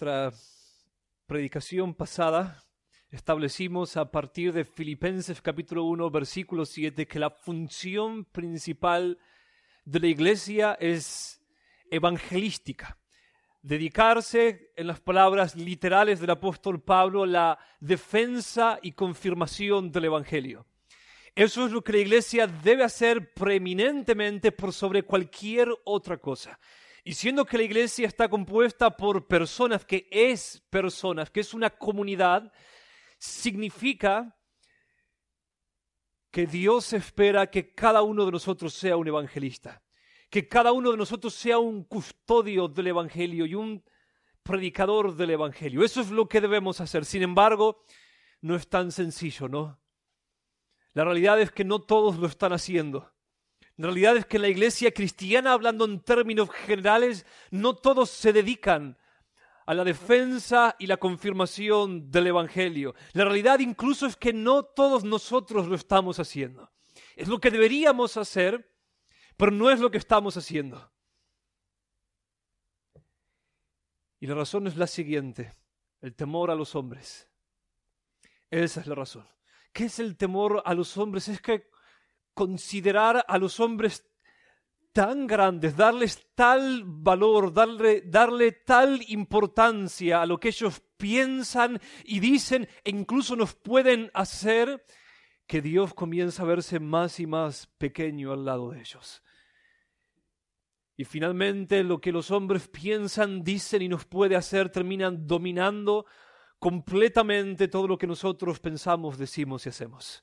nuestra predicación pasada, establecimos a partir de Filipenses capítulo 1, versículo 7, que la función principal de la iglesia es evangelística. Dedicarse, en las palabras literales del apóstol Pablo, la defensa y confirmación del Evangelio. Eso es lo que la iglesia debe hacer preeminentemente por sobre cualquier otra cosa. Y siendo que la iglesia está compuesta por personas, que es personas, que es una comunidad, significa que Dios espera que cada uno de nosotros sea un evangelista, que cada uno de nosotros sea un custodio del evangelio y un predicador del evangelio. Eso es lo que debemos hacer. Sin embargo, no es tan sencillo, ¿no? La realidad es que no todos lo están haciendo. La realidad es que en la iglesia cristiana, hablando en términos generales, no todos se dedican a la defensa y la confirmación del Evangelio. La realidad incluso es que no todos nosotros lo estamos haciendo. Es lo que deberíamos hacer, pero no es lo que estamos haciendo. Y la razón es la siguiente, el temor a los hombres. Esa es la razón. ¿Qué es el temor a los hombres? Es que considerar a los hombres tan grandes, darles tal valor, darle, darle tal importancia a lo que ellos piensan y dicen e incluso nos pueden hacer, que Dios comienza a verse más y más pequeño al lado de ellos. Y finalmente lo que los hombres piensan, dicen y nos puede hacer terminan dominando completamente todo lo que nosotros pensamos, decimos y hacemos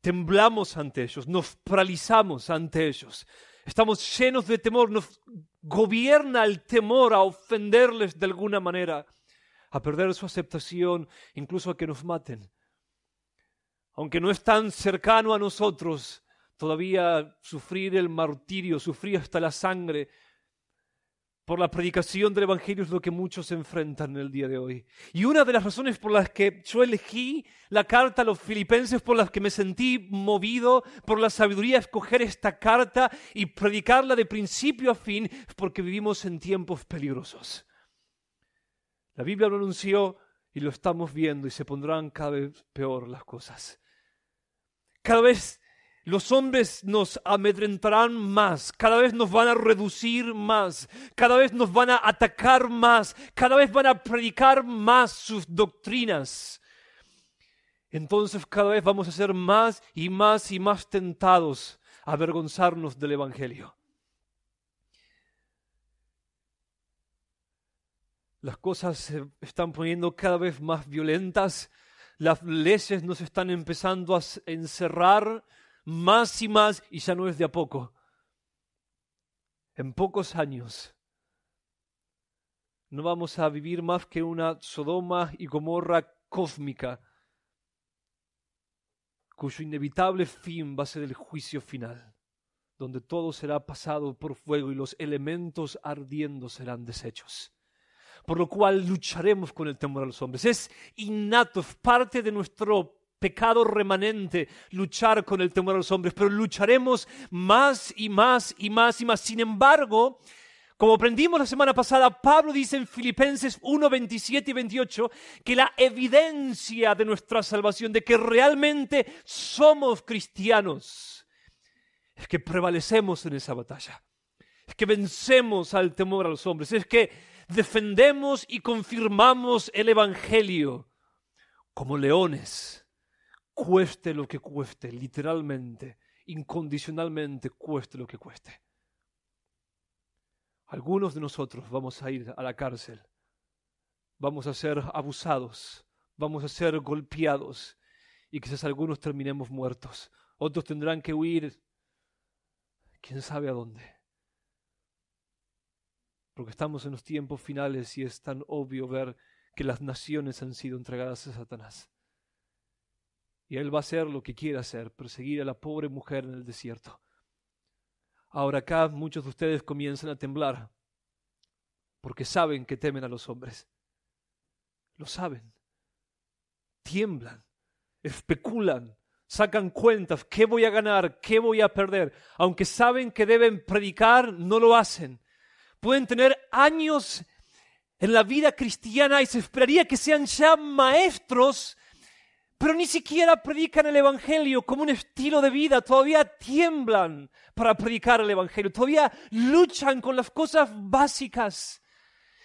temblamos ante ellos, nos paralizamos ante ellos, estamos llenos de temor, nos gobierna el temor a ofenderles de alguna manera, a perder su aceptación, incluso a que nos maten. Aunque no es tan cercano a nosotros, todavía sufrir el martirio, sufrir hasta la sangre, por la predicación del Evangelio es lo que muchos se enfrentan en el día de hoy. Y una de las razones por las que yo elegí la carta a los filipenses, por las que me sentí movido por la sabiduría de escoger esta carta y predicarla de principio a fin, es porque vivimos en tiempos peligrosos. La Biblia lo anunció y lo estamos viendo y se pondrán cada vez peor las cosas. Cada vez los hombres nos amedrentarán más, cada vez nos van a reducir más, cada vez nos van a atacar más, cada vez van a predicar más sus doctrinas. Entonces cada vez vamos a ser más y más y más tentados a avergonzarnos del Evangelio. Las cosas se están poniendo cada vez más violentas, las leyes nos están empezando a encerrar, más y más y ya no es de a poco. En pocos años no vamos a vivir más que una Sodoma y Gomorra cósmica, cuyo inevitable fin va a ser el juicio final, donde todo será pasado por fuego y los elementos ardiendo serán deshechos. Por lo cual lucharemos con el temor a los hombres. Es innato, es parte de nuestro pecado remanente, luchar con el temor a los hombres, pero lucharemos más y más y más y más. Sin embargo, como aprendimos la semana pasada, Pablo dice en Filipenses 1, 27 y 28 que la evidencia de nuestra salvación, de que realmente somos cristianos, es que prevalecemos en esa batalla, es que vencemos al temor a los hombres, es que defendemos y confirmamos el Evangelio como leones cueste lo que cueste, literalmente, incondicionalmente, cueste lo que cueste. Algunos de nosotros vamos a ir a la cárcel, vamos a ser abusados, vamos a ser golpeados y quizás algunos terminemos muertos, otros tendrán que huir, quién sabe a dónde. Porque estamos en los tiempos finales y es tan obvio ver que las naciones han sido entregadas a Satanás. Y él va a hacer lo que quiera hacer, perseguir a la pobre mujer en el desierto. Ahora acá muchos de ustedes comienzan a temblar porque saben que temen a los hombres. Lo saben. Tiemblan, especulan, sacan cuentas, ¿qué voy a ganar? ¿Qué voy a perder? Aunque saben que deben predicar, no lo hacen. Pueden tener años en la vida cristiana y se esperaría que sean ya maestros pero ni siquiera predican el Evangelio como un estilo de vida, todavía tiemblan para predicar el Evangelio, todavía luchan con las cosas básicas.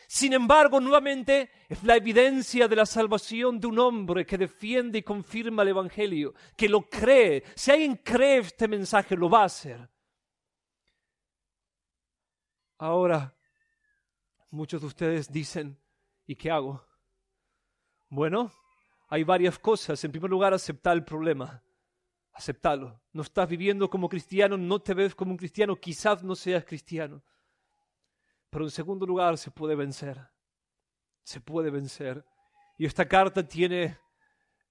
Sin embargo, nuevamente es la evidencia de la salvación de un hombre que defiende y confirma el Evangelio, que lo cree. Si alguien cree este mensaje, lo va a hacer. Ahora, muchos de ustedes dicen, ¿y qué hago? Bueno, hay varias cosas. En primer lugar, aceptar el problema. Aceptalo. No estás viviendo como cristiano, no te ves como un cristiano, quizás no seas cristiano. Pero en segundo lugar, se puede vencer. Se puede vencer. Y esta carta tiene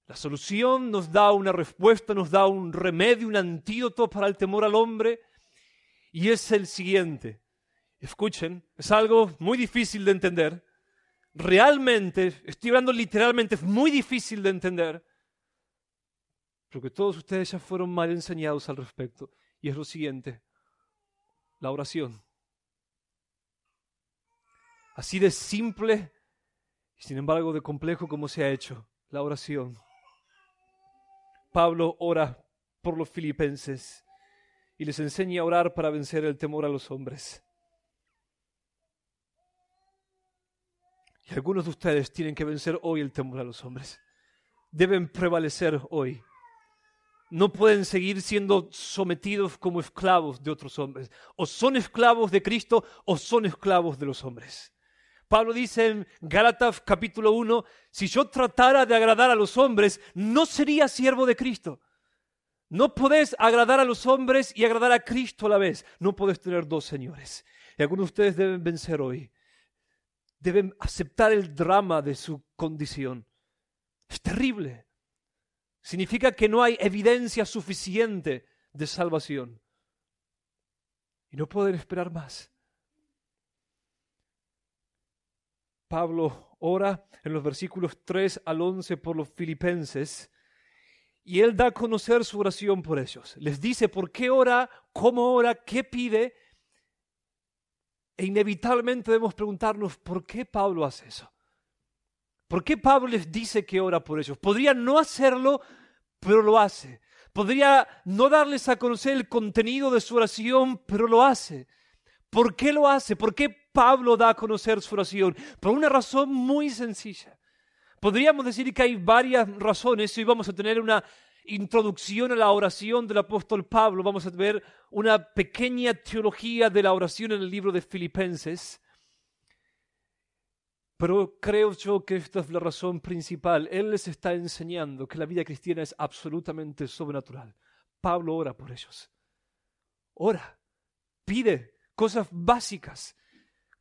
la solución, nos da una respuesta, nos da un remedio, un antídoto para el temor al hombre. Y es el siguiente. Escuchen, es algo muy difícil de entender, realmente, estoy hablando literalmente, es muy difícil de entender, porque todos ustedes ya fueron mal enseñados al respecto. Y es lo siguiente, la oración. Así de simple y sin embargo de complejo como se ha hecho, la oración. Pablo ora por los filipenses y les enseña a orar para vencer el temor a los hombres. Y algunos de ustedes tienen que vencer hoy el temor a los hombres. Deben prevalecer hoy. No pueden seguir siendo sometidos como esclavos de otros hombres. O son esclavos de Cristo o son esclavos de los hombres. Pablo dice en Gálatas capítulo 1, si yo tratara de agradar a los hombres, no sería siervo de Cristo. No podés agradar a los hombres y agradar a Cristo a la vez. No podés tener dos señores. Y algunos de ustedes deben vencer hoy Deben aceptar el drama de su condición. Es terrible. Significa que no hay evidencia suficiente de salvación. Y no pueden esperar más. Pablo ora en los versículos 3 al 11 por los filipenses y él da a conocer su oración por ellos. Les dice por qué ora, cómo ora, qué pide e inevitablemente debemos preguntarnos, ¿por qué Pablo hace eso? ¿Por qué Pablo les dice que ora por ellos? Podría no hacerlo, pero lo hace. Podría no darles a conocer el contenido de su oración, pero lo hace. ¿Por qué lo hace? ¿Por qué Pablo da a conocer su oración? Por una razón muy sencilla. Podríamos decir que hay varias razones y vamos a tener una introducción a la oración del apóstol Pablo, vamos a ver una pequeña teología de la oración en el libro de Filipenses. Pero creo yo que esta es la razón principal. Él les está enseñando que la vida cristiana es absolutamente sobrenatural. Pablo ora por ellos. Ora, pide cosas básicas.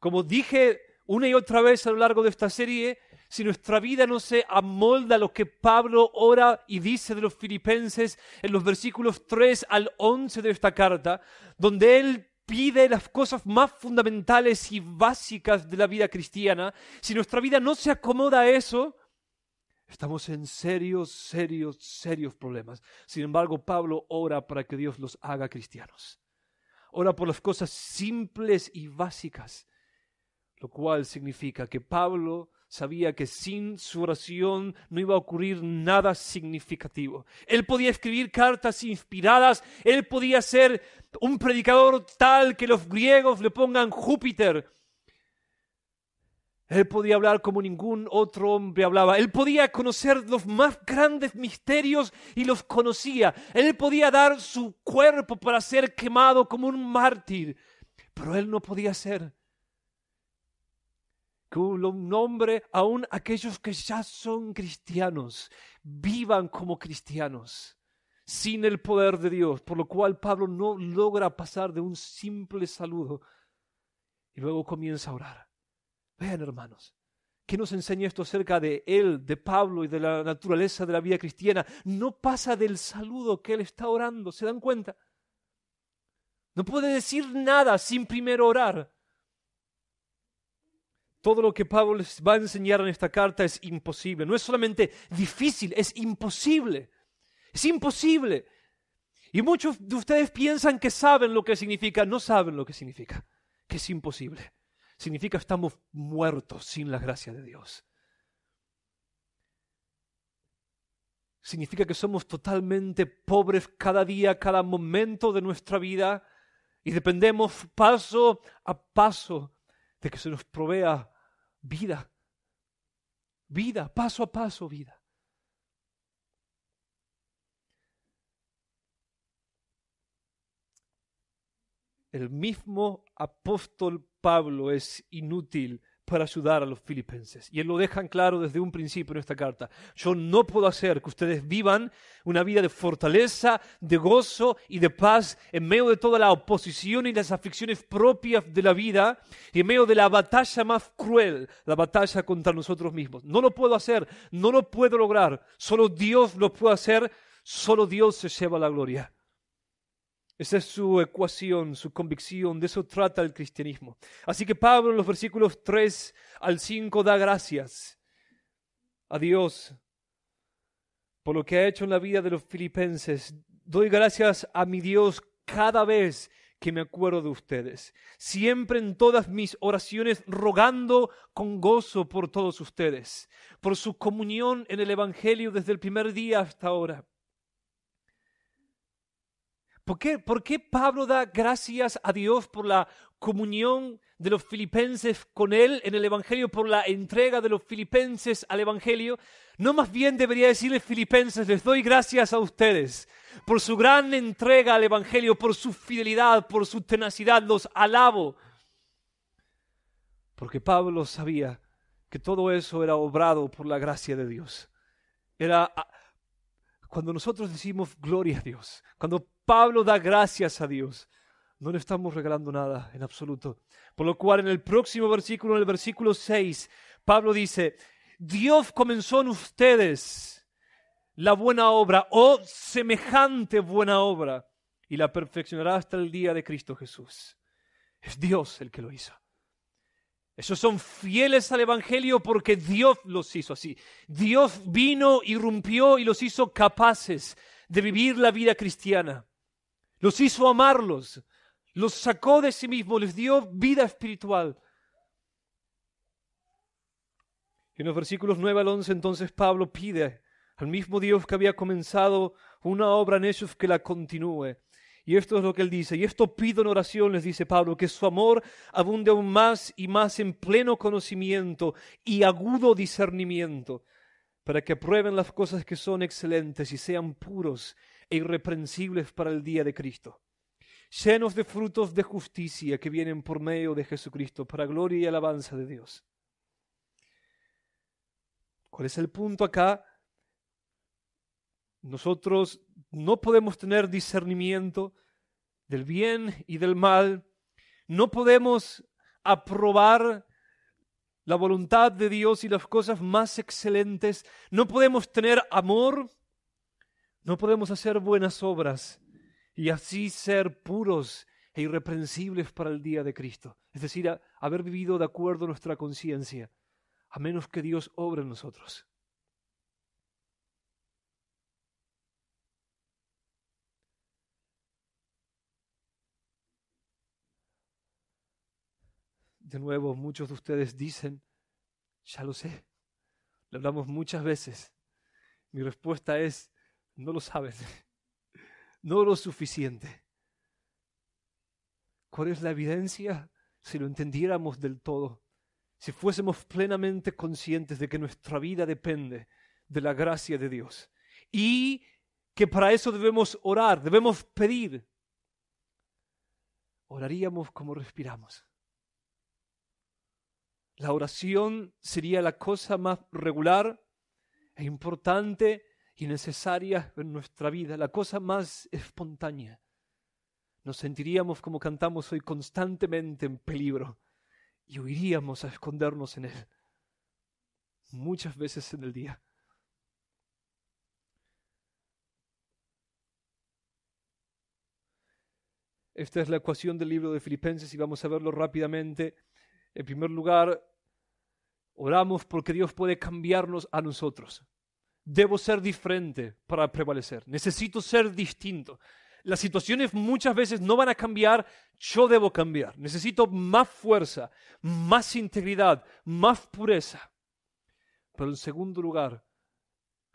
Como dije una y otra vez a lo largo de esta serie, si nuestra vida no se amolda a lo que Pablo ora y dice de los filipenses en los versículos 3 al 11 de esta carta, donde él pide las cosas más fundamentales y básicas de la vida cristiana, si nuestra vida no se acomoda a eso, estamos en serios, serios, serios problemas. Sin embargo, Pablo ora para que Dios los haga cristianos. Ora por las cosas simples y básicas lo cual significa que Pablo sabía que sin su oración no iba a ocurrir nada significativo. Él podía escribir cartas inspiradas, él podía ser un predicador tal que los griegos le pongan Júpiter. Él podía hablar como ningún otro hombre hablaba. Él podía conocer los más grandes misterios y los conocía. Él podía dar su cuerpo para ser quemado como un mártir. Pero él no podía ser un nombre aún aquellos que ya son cristianos vivan como cristianos sin el poder de Dios, por lo cual Pablo no logra pasar de un simple saludo y luego comienza a orar. Vean, hermanos, ¿qué nos enseña esto acerca de él, de Pablo y de la naturaleza de la vida cristiana? No pasa del saludo que él está orando, ¿se dan cuenta? No puede decir nada sin primero orar. Todo lo que Pablo les va a enseñar en esta carta es imposible. No es solamente difícil, es imposible. Es imposible. Y muchos de ustedes piensan que saben lo que significa. No saben lo que significa. Que es imposible. Significa estamos muertos sin la gracia de Dios. Significa que somos totalmente pobres cada día, cada momento de nuestra vida y dependemos paso a paso de que se nos provea vida, vida, paso a paso vida. El mismo apóstol Pablo es inútil para ayudar a los filipenses. Y él lo deja claro desde un principio en esta carta. Yo no puedo hacer que ustedes vivan una vida de fortaleza, de gozo y de paz en medio de toda la oposición y las aflicciones propias de la vida y en medio de la batalla más cruel, la batalla contra nosotros mismos. No lo puedo hacer, no lo puedo lograr. Solo Dios lo puede hacer, solo Dios se lleva la gloria. Esa es su ecuación, su convicción, de eso trata el cristianismo. Así que Pablo en los versículos 3 al 5 da gracias a Dios por lo que ha hecho en la vida de los filipenses. Doy gracias a mi Dios cada vez que me acuerdo de ustedes, siempre en todas mis oraciones rogando con gozo por todos ustedes, por su comunión en el Evangelio desde el primer día hasta ahora ¿Por qué, ¿Por qué Pablo da gracias a Dios por la comunión de los filipenses con él en el Evangelio, por la entrega de los filipenses al Evangelio? No más bien debería decirle filipenses, les doy gracias a ustedes por su gran entrega al Evangelio, por su fidelidad, por su tenacidad, los alabo. Porque Pablo sabía que todo eso era obrado por la gracia de Dios. Era cuando nosotros decimos gloria a Dios, cuando Pablo da gracias a Dios, no le estamos regalando nada en absoluto. Por lo cual en el próximo versículo, en el versículo 6, Pablo dice, Dios comenzó en ustedes la buena obra o oh, semejante buena obra y la perfeccionará hasta el día de Cristo Jesús. Es Dios el que lo hizo. Ellos son fieles al Evangelio porque Dios los hizo así. Dios vino, irrumpió y los hizo capaces de vivir la vida cristiana. Los hizo amarlos, los sacó de sí mismo, les dio vida espiritual. En los versículos 9 al 11 entonces Pablo pide al mismo Dios que había comenzado una obra en ellos que la continúe. Y esto es lo que él dice. Y esto pido en oración, les dice Pablo, que su amor abunde aún más y más en pleno conocimiento y agudo discernimiento, para que prueben las cosas que son excelentes y sean puros e irreprensibles para el día de Cristo, llenos de frutos de justicia que vienen por medio de Jesucristo, para gloria y alabanza de Dios. ¿Cuál es el punto acá? Nosotros no podemos tener discernimiento del bien y del mal, no podemos aprobar la voluntad de Dios y las cosas más excelentes, no podemos tener amor, no podemos hacer buenas obras y así ser puros e irreprensibles para el día de Cristo, es decir, haber vivido de acuerdo a nuestra conciencia, a menos que Dios obre en nosotros. De nuevo, muchos de ustedes dicen, ya lo sé, lo hablamos muchas veces. Mi respuesta es, no lo sabes, no lo suficiente. ¿Cuál es la evidencia? Si lo entendiéramos del todo, si fuésemos plenamente conscientes de que nuestra vida depende de la gracia de Dios y que para eso debemos orar, debemos pedir, oraríamos como respiramos. La oración sería la cosa más regular e importante y necesaria en nuestra vida, la cosa más espontánea. Nos sentiríamos, como cantamos hoy, constantemente en peligro y huiríamos a escondernos en él muchas veces en el día. Esta es la ecuación del libro de Filipenses y vamos a verlo rápidamente. En primer lugar, oramos porque Dios puede cambiarnos a nosotros. Debo ser diferente para prevalecer. Necesito ser distinto. Las situaciones muchas veces no van a cambiar, yo debo cambiar. Necesito más fuerza, más integridad, más pureza. Pero en segundo lugar,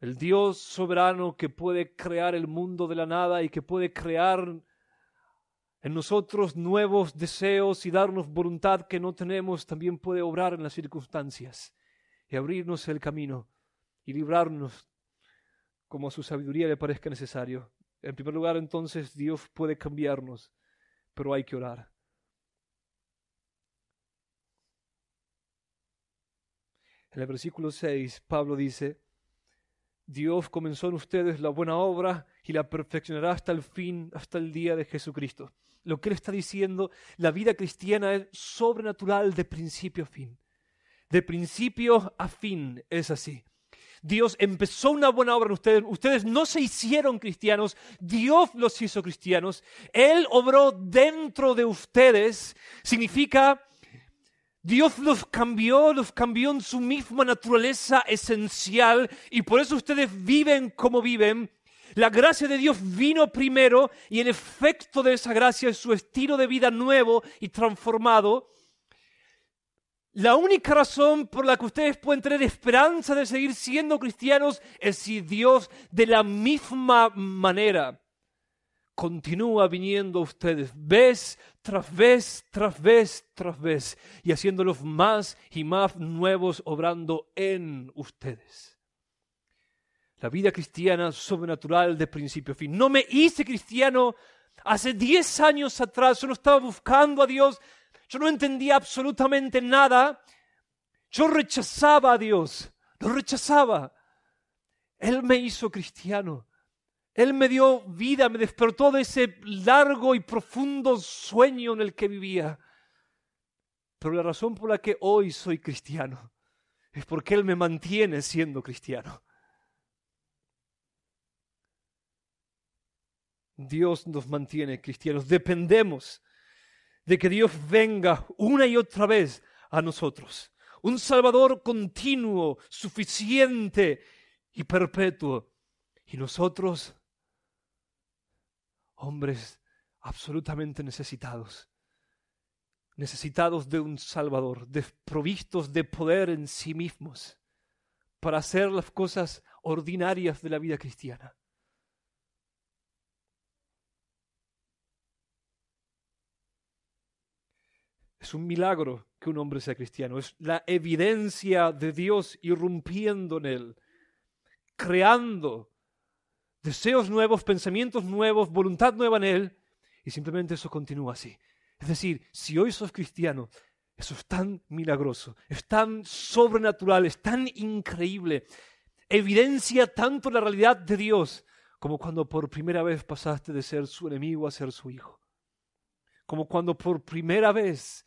el Dios soberano que puede crear el mundo de la nada y que puede crear en nosotros nuevos deseos y darnos voluntad que no tenemos, también puede obrar en las circunstancias y abrirnos el camino y librarnos como a su sabiduría le parezca necesario. En primer lugar, entonces, Dios puede cambiarnos, pero hay que orar. En el versículo 6, Pablo dice, Dios comenzó en ustedes la buena obra y la perfeccionará hasta el fin, hasta el día de Jesucristo. Lo que él está diciendo, la vida cristiana es sobrenatural de principio a fin. De principio a fin es así. Dios empezó una buena obra en ustedes. Ustedes no se hicieron cristianos, Dios los hizo cristianos. Él obró dentro de ustedes. Significa Dios los cambió, los cambió en su misma naturaleza esencial y por eso ustedes viven como viven. La gracia de Dios vino primero y el efecto de esa gracia es su estilo de vida nuevo y transformado. La única razón por la que ustedes pueden tener esperanza de seguir siendo cristianos es si Dios de la misma manera continúa viniendo a ustedes vez tras vez, tras vez, tras vez, y haciéndolos más y más nuevos, obrando en ustedes. La vida cristiana sobrenatural de principio a fin. No me hice cristiano hace 10 años atrás, yo no estaba buscando a Dios, yo no entendía absolutamente nada, yo rechazaba a Dios, lo rechazaba. Él me hizo cristiano. Él me dio vida, me despertó de ese largo y profundo sueño en el que vivía. Pero la razón por la que hoy soy cristiano es porque Él me mantiene siendo cristiano. Dios nos mantiene cristianos. Dependemos de que Dios venga una y otra vez a nosotros. Un Salvador continuo, suficiente y perpetuo. Y nosotros hombres absolutamente necesitados, necesitados de un Salvador, desprovistos de poder en sí mismos para hacer las cosas ordinarias de la vida cristiana. Es un milagro que un hombre sea cristiano, es la evidencia de Dios irrumpiendo en él, creando deseos nuevos, pensamientos nuevos, voluntad nueva en Él, y simplemente eso continúa así. Es decir, si hoy sos cristiano, eso es tan milagroso, es tan sobrenatural, es tan increíble, evidencia tanto la realidad de Dios como cuando por primera vez pasaste de ser su enemigo a ser su hijo, como cuando por primera vez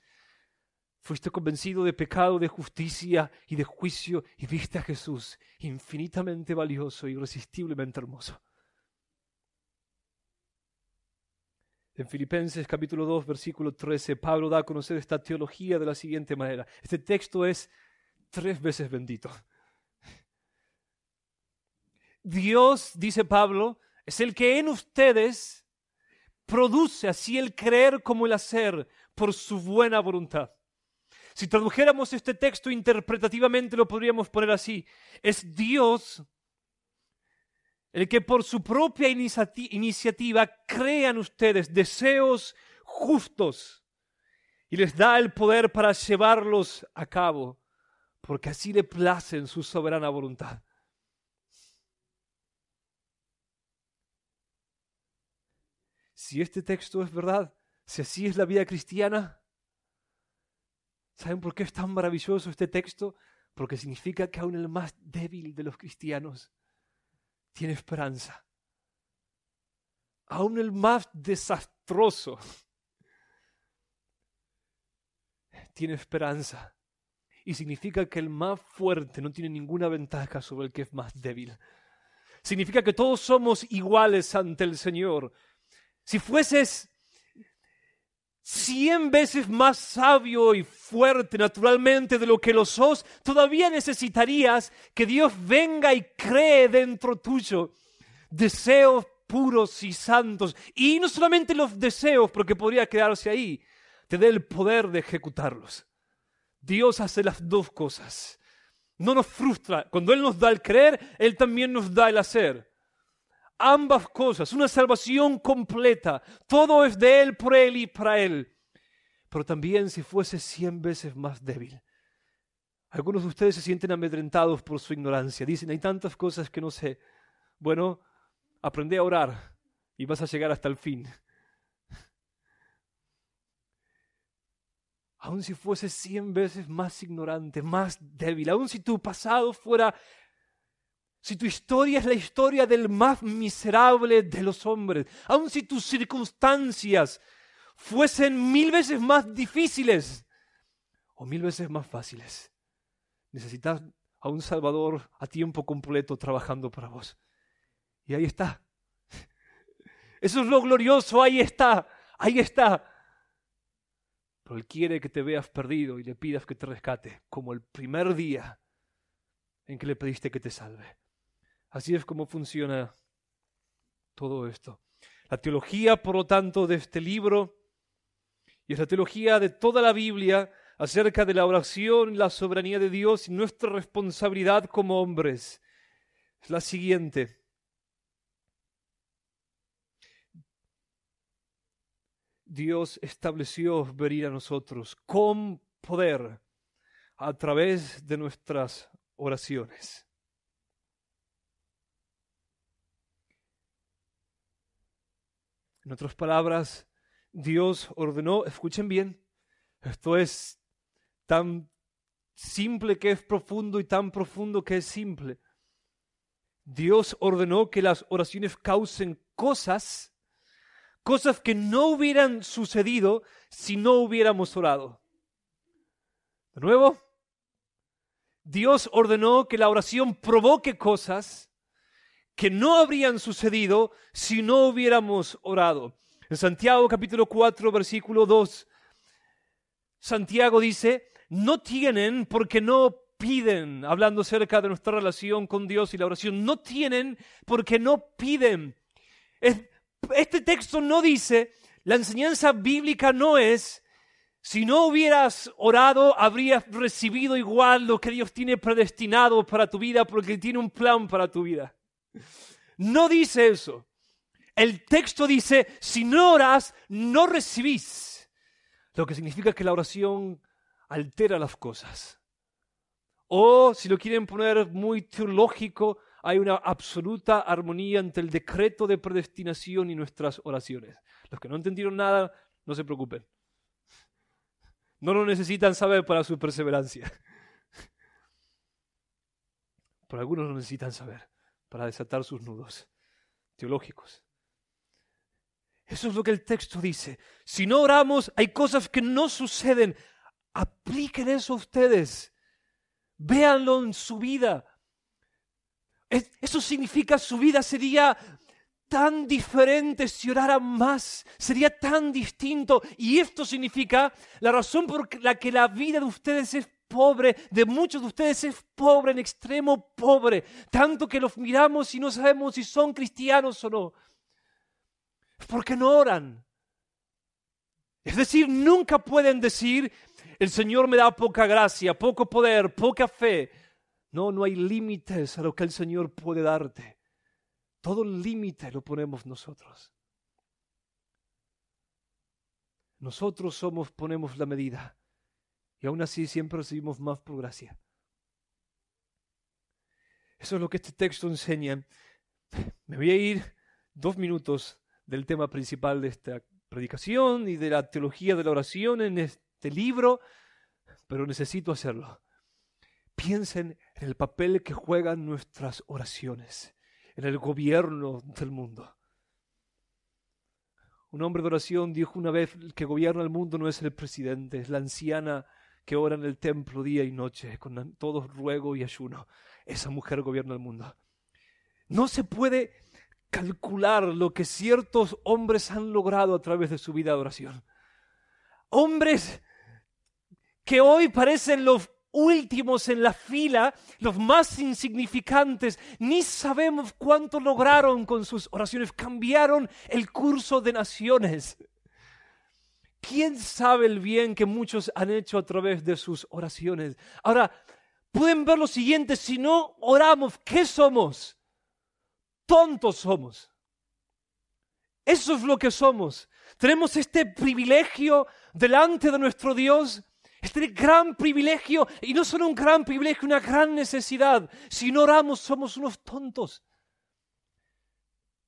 fuiste convencido de pecado, de justicia y de juicio y viste a Jesús infinitamente valioso, irresistiblemente hermoso. En Filipenses capítulo 2, versículo 13, Pablo da a conocer esta teología de la siguiente manera. Este texto es tres veces bendito. Dios, dice Pablo, es el que en ustedes produce así el creer como el hacer por su buena voluntad. Si tradujéramos este texto interpretativamente lo podríamos poner así. Es Dios el que por su propia iniciativa crean ustedes deseos justos y les da el poder para llevarlos a cabo, porque así le place en su soberana voluntad. Si este texto es verdad, si así es la vida cristiana, ¿saben por qué es tan maravilloso este texto? Porque significa que aún el más débil de los cristianos tiene esperanza. Aún el más desastroso tiene esperanza. Y significa que el más fuerte no tiene ninguna ventaja sobre el que es más débil. Significa que todos somos iguales ante el Señor. Si fueses cien veces más sabio y fuerte naturalmente de lo que lo sos, todavía necesitarías que Dios venga y cree dentro tuyo deseos puros y santos. Y no solamente los deseos, porque podría quedarse ahí, te dé el poder de ejecutarlos. Dios hace las dos cosas. No nos frustra. Cuando Él nos da el creer, Él también nos da el hacer ambas cosas, una salvación completa. Todo es de Él, por Él y para Él. Pero también si fuese cien veces más débil. Algunos de ustedes se sienten amedrentados por su ignorancia. Dicen, hay tantas cosas que no sé. Bueno, aprende a orar y vas a llegar hasta el fin. aun si fuese cien veces más ignorante, más débil, aun si tu pasado fuera si tu historia es la historia del más miserable de los hombres, aun si tus circunstancias fuesen mil veces más difíciles o mil veces más fáciles, necesitas a un Salvador a tiempo completo trabajando para vos. Y ahí está. Eso es lo glorioso, ahí está, ahí está. Pero Él quiere que te veas perdido y le pidas que te rescate, como el primer día en que le pediste que te salve. Así es como funciona todo esto. La teología, por lo tanto, de este libro y es la teología de toda la Biblia acerca de la oración, la soberanía de Dios y nuestra responsabilidad como hombres. Es la siguiente. Dios estableció venir a nosotros con poder a través de nuestras oraciones. En otras palabras, Dios ordenó, escuchen bien, esto es tan simple que es profundo y tan profundo que es simple. Dios ordenó que las oraciones causen cosas, cosas que no hubieran sucedido si no hubiéramos orado. De nuevo, Dios ordenó que la oración provoque cosas que no habrían sucedido si no hubiéramos orado. En Santiago capítulo 4, versículo 2, Santiago dice, no tienen porque no piden, hablando acerca de nuestra relación con Dios y la oración, no tienen porque no piden. Este texto no dice, la enseñanza bíblica no es, si no hubieras orado, habrías recibido igual lo que Dios tiene predestinado para tu vida, porque tiene un plan para tu vida. No dice eso. El texto dice, si no oras, no recibís. Lo que significa que la oración altera las cosas. O, si lo quieren poner muy teológico, hay una absoluta armonía entre el decreto de predestinación y nuestras oraciones. Los que no entendieron nada, no se preocupen. No lo necesitan saber para su perseverancia. por algunos lo necesitan saber para desatar sus nudos teológicos. Eso es lo que el texto dice. Si no oramos, hay cosas que no suceden. Apliquen eso a ustedes. Véanlo en su vida. eso significa su vida sería tan diferente si oraran más, sería tan distinto. Y esto significa la razón por la que la vida de ustedes es pobre, de muchos de ustedes es pobre, en extremo pobre, tanto que los miramos y no sabemos si son cristianos o no, porque no oran. Es decir, nunca pueden decir, el Señor me da poca gracia, poco poder, poca fe. No, no hay límites a lo que el Señor puede darte. Todo límite lo ponemos nosotros. Nosotros somos, ponemos la medida. Y aún así siempre recibimos más por gracia. Eso es lo que este texto enseña. Me voy a ir dos minutos del tema principal de esta predicación y de la teología de la oración en este libro, pero necesito hacerlo. Piensen en el papel que juegan nuestras oraciones en el gobierno del mundo. Un hombre de oración dijo una vez, el que gobierna el mundo no es el presidente, es la anciana que ora en el templo día y noche, con todo ruego y ayuno. Esa mujer gobierna el mundo. No se puede calcular lo que ciertos hombres han logrado a través de su vida de oración. Hombres que hoy parecen los últimos en la fila, los más insignificantes, ni sabemos cuánto lograron con sus oraciones, cambiaron el curso de naciones. ¿Quién sabe el bien que muchos han hecho a través de sus oraciones? Ahora, pueden ver lo siguiente, si no oramos, ¿qué somos? Tontos somos. Eso es lo que somos. Tenemos este privilegio delante de nuestro Dios, este gran privilegio, y no solo un gran privilegio, una gran necesidad. Si no oramos, somos unos tontos.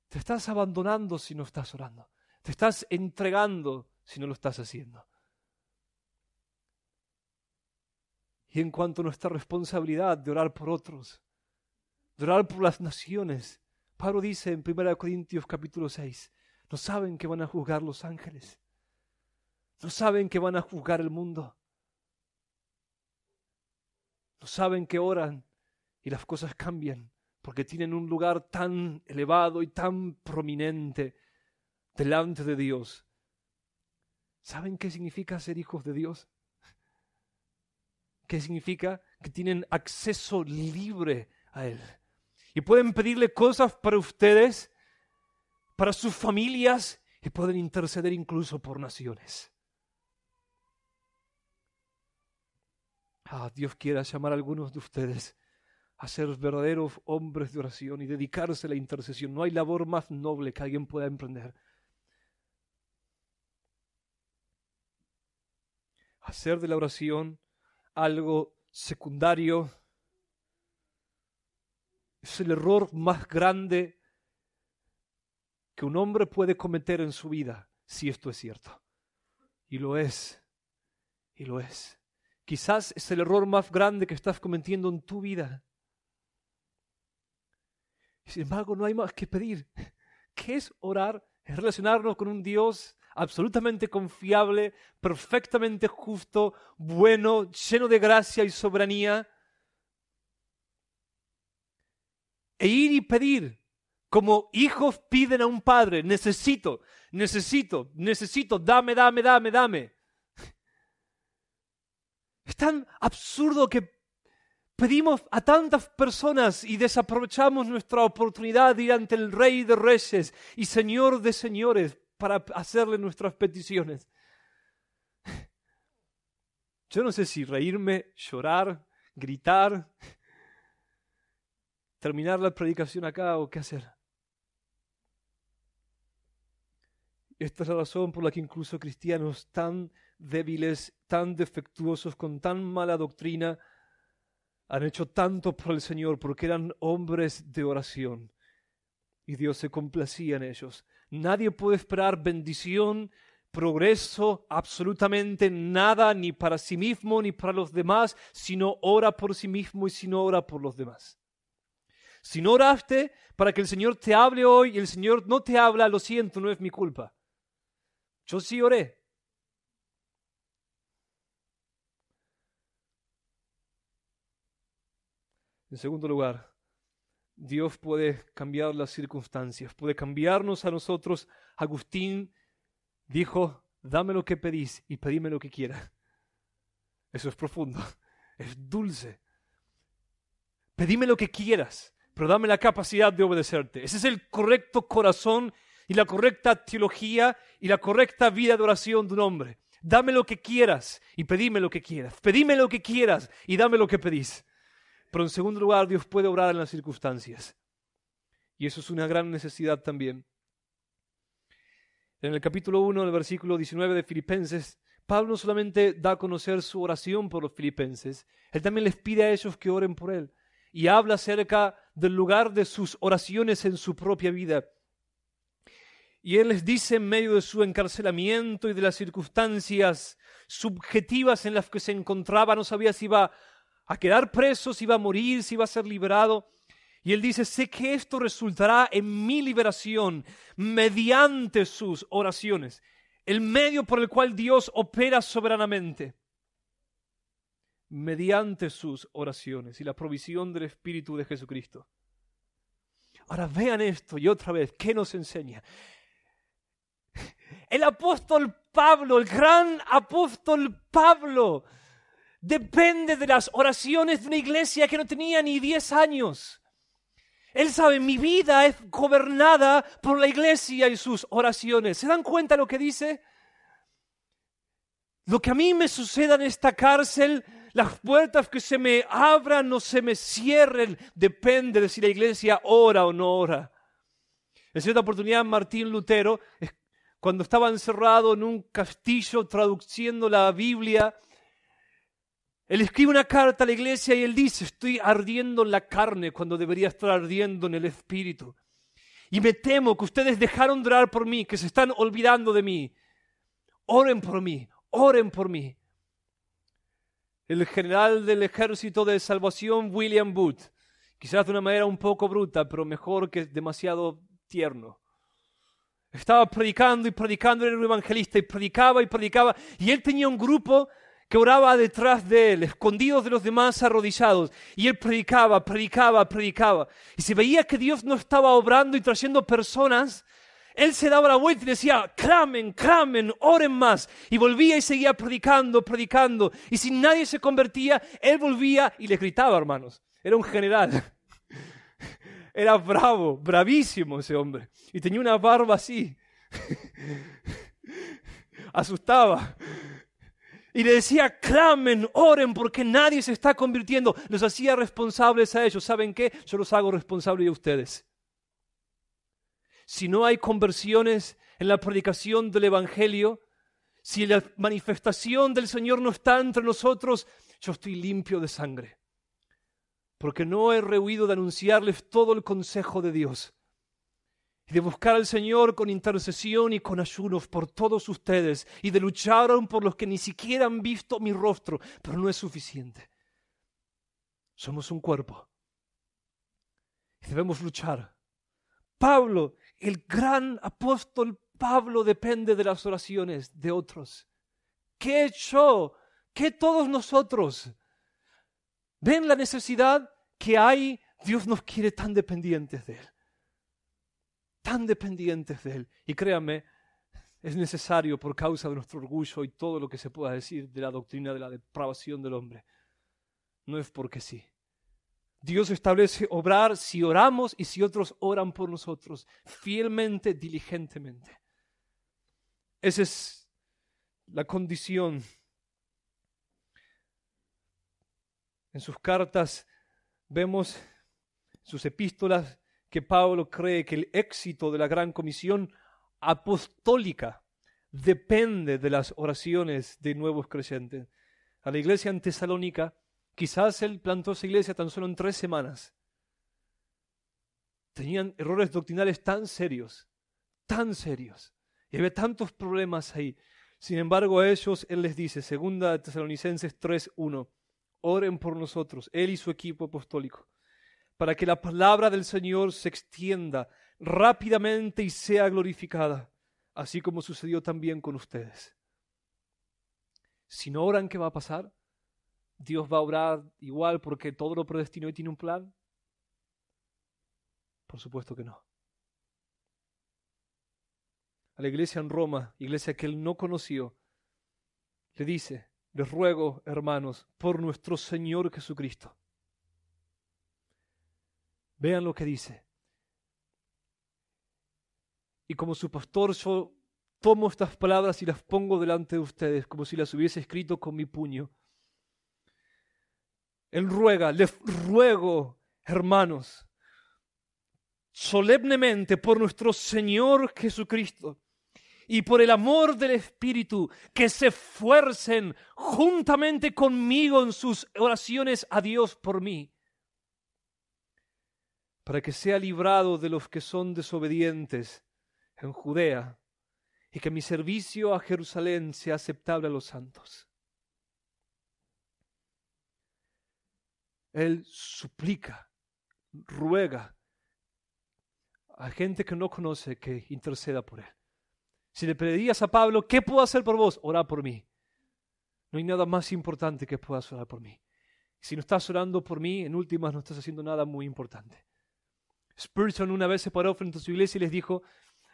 Te estás abandonando si no estás orando. Te estás entregando si no lo estás haciendo. Y en cuanto a nuestra responsabilidad de orar por otros, de orar por las naciones, Pablo dice en 1 Corintios capítulo 6, no saben que van a juzgar los ángeles, no saben que van a juzgar el mundo, no saben que oran y las cosas cambian porque tienen un lugar tan elevado y tan prominente delante de Dios ¿Saben qué significa ser hijos de Dios? ¿Qué significa que tienen acceso libre a Él? Y pueden pedirle cosas para ustedes, para sus familias, y pueden interceder incluso por naciones. Ah, Dios quiera llamar a algunos de ustedes a ser verdaderos hombres de oración y dedicarse a la intercesión. No hay labor más noble que alguien pueda emprender. hacer de la oración algo secundario. Es el error más grande que un hombre puede cometer en su vida, si esto es cierto. Y lo es, y lo es. Quizás es el error más grande que estás cometiendo en tu vida. Sin embargo, no hay más que pedir. ¿Qué es orar? Es relacionarnos con un Dios absolutamente confiable, perfectamente justo, bueno, lleno de gracia y soberanía. E ir y pedir, como hijos piden a un padre, necesito, necesito, necesito, dame, dame, dame, dame. Es tan absurdo que pedimos a tantas personas y desaprovechamos nuestra oportunidad y ante el Rey de Reyes y Señor de Señores para hacerle nuestras peticiones. Yo no sé si reírme, llorar, gritar, terminar la predicación acá o qué hacer. Esta es la razón por la que incluso cristianos tan débiles, tan defectuosos, con tan mala doctrina, han hecho tanto por el Señor porque eran hombres de oración y Dios se complacía en ellos. Nadie puede esperar bendición, progreso, absolutamente nada, ni para sí mismo, ni para los demás, sino ora por sí mismo y si no ora por los demás. Si no oraste para que el Señor te hable hoy y el Señor no te habla, lo siento, no es mi culpa. Yo sí oré. En segundo lugar, Dios puede cambiar las circunstancias, puede cambiarnos a nosotros. Agustín dijo, dame lo que pedís y pedime lo que quieras. Eso es profundo, es dulce. Pedime lo que quieras, pero dame la capacidad de obedecerte. Ese es el correcto corazón y la correcta teología y la correcta vida de oración de un hombre. Dame lo que quieras y pedime lo que quieras. Pedime lo que quieras y dame lo que pedís. Pero en segundo lugar, Dios puede orar en las circunstancias. Y eso es una gran necesidad también. En el capítulo 1, el versículo 19 de Filipenses, Pablo no solamente da a conocer su oración por los filipenses, él también les pide a ellos que oren por él. Y habla acerca del lugar de sus oraciones en su propia vida. Y él les dice en medio de su encarcelamiento y de las circunstancias subjetivas en las que se encontraba, no sabía si iba a quedar preso, si va a morir, si va a ser liberado. Y él dice, sé que esto resultará en mi liberación mediante sus oraciones, el medio por el cual Dios opera soberanamente, mediante sus oraciones y la provisión del Espíritu de Jesucristo. Ahora vean esto y otra vez, ¿qué nos enseña? El apóstol Pablo, el gran apóstol Pablo, depende de las oraciones de una iglesia que no tenía ni 10 años. Él sabe, mi vida es gobernada por la iglesia y sus oraciones. ¿Se dan cuenta lo que dice? Lo que a mí me suceda en esta cárcel, las puertas que se me abran o se me cierren, depende de si la iglesia ora o no ora. En cierta oportunidad, Martín Lutero, cuando estaba encerrado en un castillo traduciendo la Biblia, él escribe una carta a la iglesia y él dice, estoy ardiendo en la carne cuando debería estar ardiendo en el espíritu. Y me temo que ustedes dejaron de orar por mí, que se están olvidando de mí. Oren por mí, oren por mí. El general del ejército de salvación, William Booth, quizás de una manera un poco bruta, pero mejor que demasiado tierno. Estaba predicando y predicando, era un evangelista y predicaba y predicaba. Y él tenía un grupo que oraba detrás de él, escondidos de los demás, arrodillados. Y él predicaba, predicaba, predicaba. Y si veía que Dios no estaba obrando y trayendo personas, él se daba la vuelta y decía, clamen, clamen, oren más. Y volvía y seguía predicando, predicando. Y si nadie se convertía, él volvía y le gritaba, hermanos. Era un general. Era bravo, bravísimo ese hombre. Y tenía una barba así. Asustaba. Y le decía, clamen, oren, porque nadie se está convirtiendo. Los hacía responsables a ellos. ¿Saben qué? Yo los hago responsables de ustedes. Si no hay conversiones en la predicación del Evangelio, si la manifestación del Señor no está entre nosotros, yo estoy limpio de sangre. Porque no he rehuido de anunciarles todo el consejo de Dios y de buscar al Señor con intercesión y con ayunos por todos ustedes y de luchar por los que ni siquiera han visto mi rostro, pero no es suficiente. Somos un cuerpo y debemos luchar. Pablo, el gran apóstol Pablo depende de las oraciones de otros. ¿Qué hecho? ¿Qué todos nosotros? ¿Ven la necesidad que hay? Dios nos quiere tan dependientes de Él tan dependientes de Él. Y créanme, es necesario por causa de nuestro orgullo y todo lo que se pueda decir de la doctrina de la depravación del hombre. No es porque sí. Dios establece obrar si oramos y si otros oran por nosotros, fielmente, diligentemente. Esa es la condición. En sus cartas vemos, sus epístolas, que Pablo cree que el éxito de la gran comisión apostólica depende de las oraciones de nuevos creyentes. A la iglesia en Tesalónica, quizás él plantó esa iglesia tan solo en tres semanas. Tenían errores doctrinales tan serios, tan serios, y había tantos problemas ahí. Sin embargo, a ellos él les dice, segunda Tesalonicenses 3:1, oren por nosotros, él y su equipo apostólico, para que la palabra del Señor se extienda rápidamente y sea glorificada, así como sucedió también con ustedes. Si no oran, ¿qué va a pasar? Dios va a orar igual porque todo lo predestinó y tiene un plan. Por supuesto que no. A la iglesia en Roma, iglesia que él no conoció, le dice, les ruego, hermanos, por nuestro Señor Jesucristo Vean lo que dice. Y como su pastor yo tomo estas palabras y las pongo delante de ustedes, como si las hubiese escrito con mi puño. Él ruega, les ruego, hermanos, solemnemente por nuestro Señor Jesucristo y por el amor del Espíritu, que se esfuercen juntamente conmigo en sus oraciones a Dios por mí para que sea librado de los que son desobedientes en Judea, y que mi servicio a Jerusalén sea aceptable a los santos. Él suplica, ruega a gente que no conoce que interceda por él. Si le pedías a Pablo, ¿qué puedo hacer por vos? ora por mí. No hay nada más importante que puedas orar por mí. Si no estás orando por mí, en últimas no estás haciendo nada muy importante. Spurgeon una vez se paró frente a su iglesia y les dijo,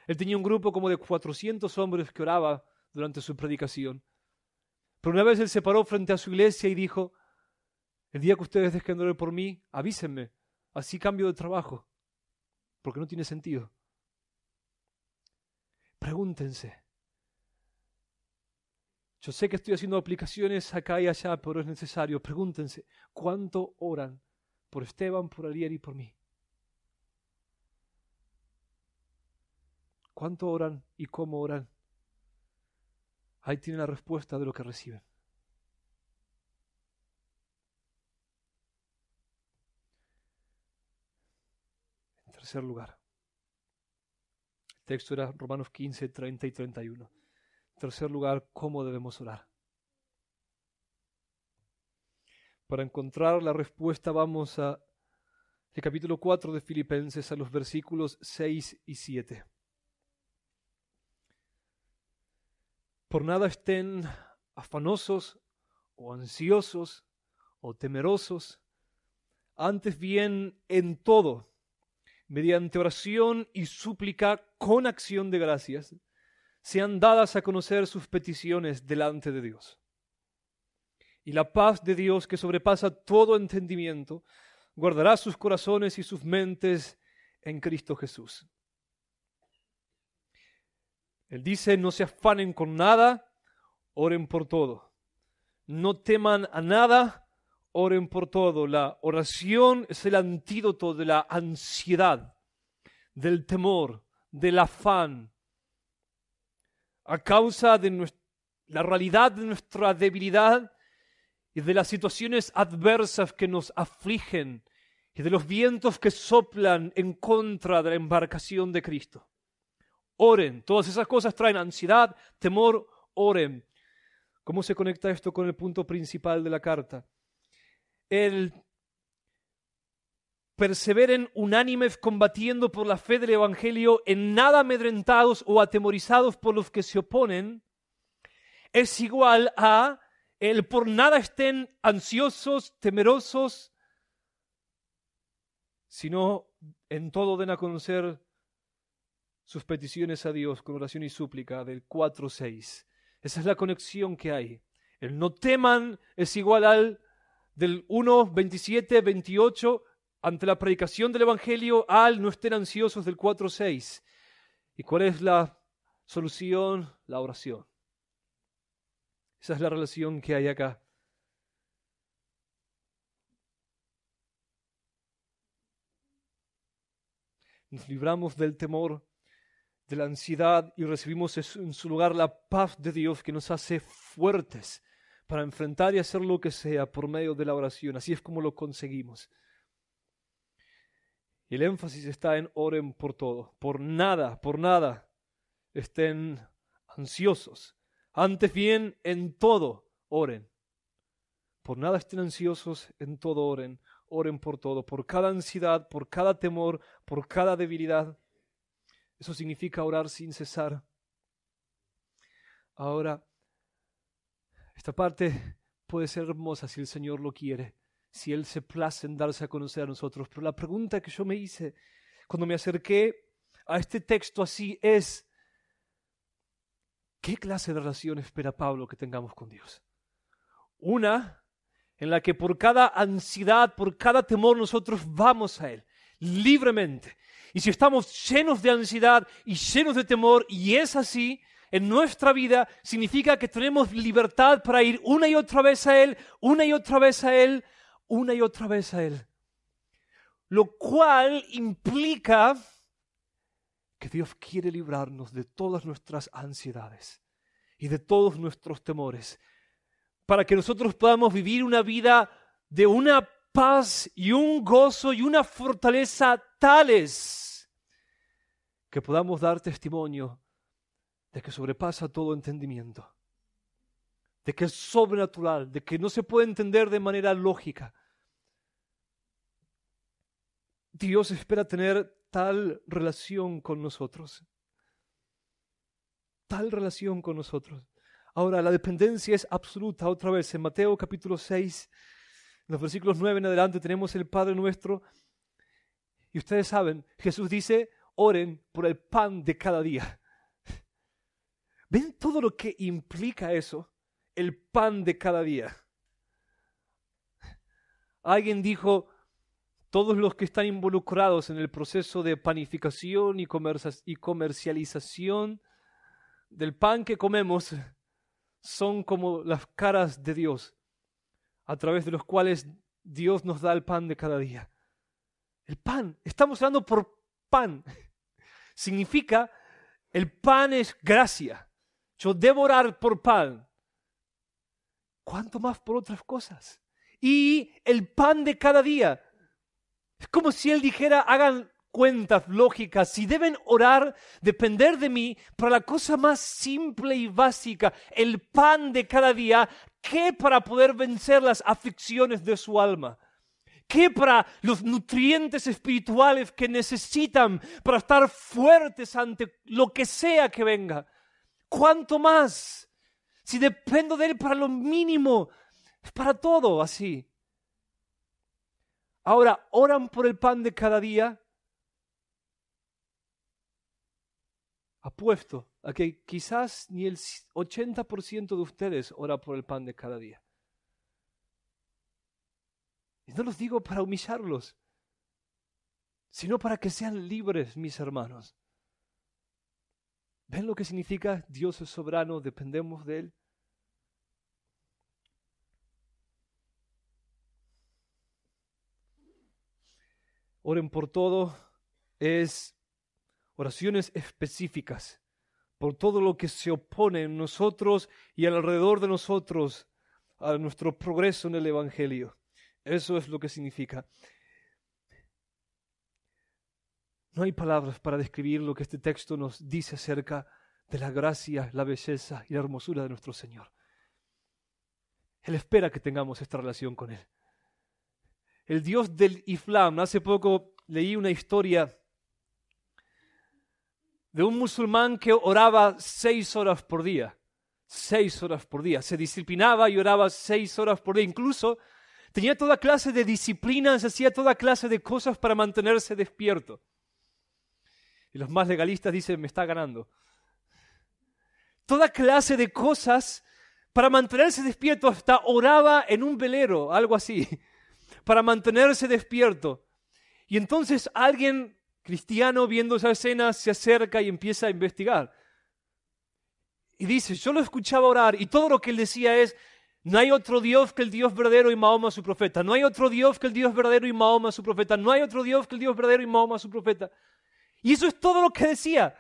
él tenía un grupo como de 400 hombres que oraba durante su predicación. Pero una vez él se paró frente a su iglesia y dijo, el día que ustedes dejen de orar por mí, avísenme, así cambio de trabajo, porque no tiene sentido. Pregúntense. Yo sé que estoy haciendo aplicaciones acá y allá, pero es necesario. Pregúntense, ¿cuánto oran por Esteban, por Ariel y por mí? cuánto oran y cómo oran, ahí tiene la respuesta de lo que reciben. En tercer lugar, el texto era Romanos 15, 30 y 31. En tercer lugar, ¿cómo debemos orar? Para encontrar la respuesta vamos al capítulo 4 de Filipenses a los versículos 6 y 7. Por nada estén afanosos o ansiosos o temerosos, antes bien en todo, mediante oración y súplica con acción de gracias, sean dadas a conocer sus peticiones delante de Dios. Y la paz de Dios que sobrepasa todo entendimiento, guardará sus corazones y sus mentes en Cristo Jesús. Él dice, no se afanen con nada, oren por todo. No teman a nada, oren por todo. La oración es el antídoto de la ansiedad, del temor, del afán. A causa de la realidad de nuestra debilidad y de las situaciones adversas que nos afligen y de los vientos que soplan en contra de la embarcación de Cristo. Oren. Todas esas cosas traen ansiedad, temor, oren. ¿Cómo se conecta esto con el punto principal de la carta? El perseveren unánimes combatiendo por la fe del Evangelio, en nada amedrentados o atemorizados por los que se oponen, es igual a el por nada estén ansiosos, temerosos, sino en todo den a conocer sus peticiones a Dios con oración y súplica del 4.6. Esa es la conexión que hay. El no teman es igual al del 1, 27, 28, ante la predicación del Evangelio, al no estén ansiosos del 4.6. ¿Y cuál es la solución? La oración. Esa es la relación que hay acá. Nos libramos del temor de la ansiedad y recibimos en su lugar la paz de Dios que nos hace fuertes para enfrentar y hacer lo que sea por medio de la oración. Así es como lo conseguimos. el énfasis está en oren por todo, por nada, por nada estén ansiosos. Antes bien, en todo oren. Por nada estén ansiosos, en todo oren. Oren por todo, por cada ansiedad, por cada temor, por cada debilidad. Eso significa orar sin cesar. Ahora, esta parte puede ser hermosa si el Señor lo quiere, si Él se place en darse a conocer a nosotros. Pero la pregunta que yo me hice cuando me acerqué a este texto así es, ¿qué clase de relación espera Pablo que tengamos con Dios? Una en la que por cada ansiedad, por cada temor, nosotros vamos a Él libremente y si estamos llenos de ansiedad y llenos de temor, y es así, en nuestra vida significa que tenemos libertad para ir una y otra vez a Él, una y otra vez a Él, una y otra vez a Él. Lo cual implica que Dios quiere librarnos de todas nuestras ansiedades y de todos nuestros temores, para que nosotros podamos vivir una vida de una paz y un gozo y una fortaleza tales que podamos dar testimonio de que sobrepasa todo entendimiento, de que es sobrenatural, de que no se puede entender de manera lógica. Dios espera tener tal relación con nosotros, tal relación con nosotros. Ahora, la dependencia es absoluta. Otra vez, en Mateo capítulo 6, en los versículos 9 en adelante, tenemos el Padre nuestro. Y ustedes saben, Jesús dice, oren por el pan de cada día. ¿Ven todo lo que implica eso? El pan de cada día. Alguien dijo, todos los que están involucrados en el proceso de panificación y, comercialización del pan que comemos son como las caras de Dios, a través de los cuales Dios nos da el pan de cada día. El pan, estamos hablando por pan significa el pan es gracia. Yo debo orar por pan. ¿Cuánto más por otras cosas? Y el pan de cada día. Es como si él dijera, hagan cuentas lógicas, si deben orar, depender de mí para la cosa más simple y básica, el pan de cada día, que para poder vencer las aflicciones de su alma para los nutrientes espirituales que necesitan para estar fuertes ante lo que sea que venga. ¿Cuánto más? Si dependo de Él para lo mínimo, es para todo así. Ahora, oran por el pan de cada día. Apuesto a que quizás ni el 80% de ustedes ora por el pan de cada día. Y no los digo para humillarlos, sino para que sean libres, mis hermanos. ¿Ven lo que significa Dios es soberano, dependemos de Él? Oren por todo es oraciones específicas, por todo lo que se opone en nosotros y alrededor de nosotros a nuestro progreso en el Evangelio. Eso es lo que significa. No hay palabras para describir lo que este texto nos dice acerca de la gracia, la belleza y la hermosura de nuestro Señor. Él espera que tengamos esta relación con Él. El Dios del Islam, hace poco leí una historia de un musulmán que oraba seis horas por día, seis horas por día, se disciplinaba y oraba seis horas por día, incluso Tenía toda clase de disciplinas, hacía toda clase de cosas para mantenerse despierto. Y los más legalistas dicen, me está ganando. Toda clase de cosas para mantenerse despierto, hasta oraba en un velero, algo así, para mantenerse despierto. Y entonces alguien cristiano viendo esa escena se acerca y empieza a investigar. Y dice, yo lo escuchaba orar y todo lo que él decía es, no hay otro Dios que el Dios verdadero y Mahoma su profeta. No hay otro Dios que el Dios verdadero y Mahoma su profeta. No hay otro Dios que el Dios verdadero y Mahoma su profeta. Y eso es todo lo que decía.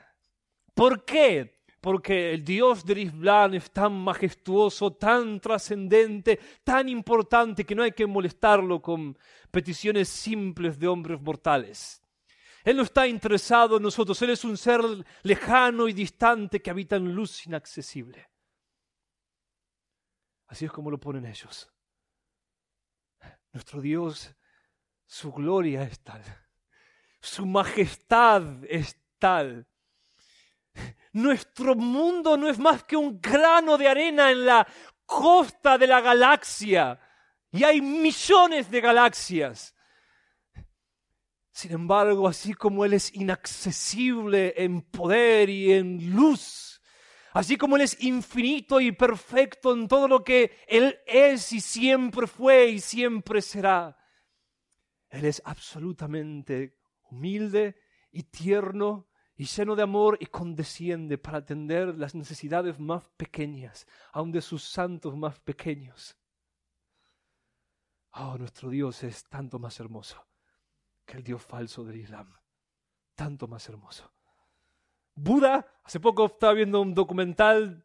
¿Por qué? Porque el Dios de Islam es tan majestuoso, tan trascendente, tan importante que no hay que molestarlo con peticiones simples de hombres mortales. Él no está interesado en nosotros, Él es un ser lejano y distante que habita en luz inaccesible. Así es como lo ponen ellos. Nuestro Dios, su gloria es tal, su majestad es tal. Nuestro mundo no es más que un grano de arena en la costa de la galaxia. Y hay millones de galaxias. Sin embargo, así como Él es inaccesible en poder y en luz, Así como Él es infinito y perfecto en todo lo que Él es y siempre fue y siempre será, Él es absolutamente humilde y tierno y lleno de amor y condesciende para atender las necesidades más pequeñas, aun de sus santos más pequeños. Oh, nuestro Dios es tanto más hermoso que el Dios falso del Islam, tanto más hermoso. Buda, hace poco estaba viendo un documental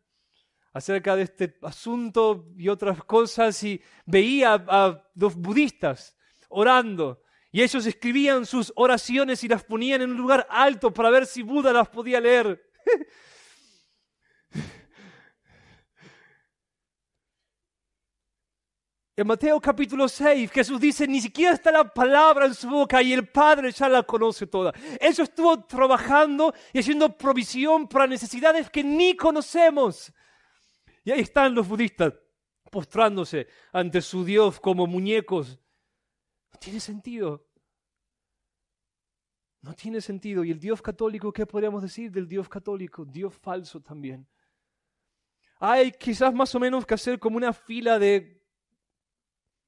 acerca de este asunto y otras cosas y veía a, los budistas orando y ellos escribían sus oraciones y las ponían en un lugar alto para ver si Buda las podía leer. En Mateo capítulo 6, Jesús dice, ni siquiera está la palabra en su boca y el Padre ya la conoce toda. Eso estuvo trabajando y haciendo provisión para necesidades que ni conocemos. Y ahí están los budistas postrándose ante su Dios como muñecos. No tiene sentido. No tiene sentido. ¿Y el Dios católico qué podríamos decir del Dios católico? Dios falso también. Hay quizás más o menos que hacer como una fila de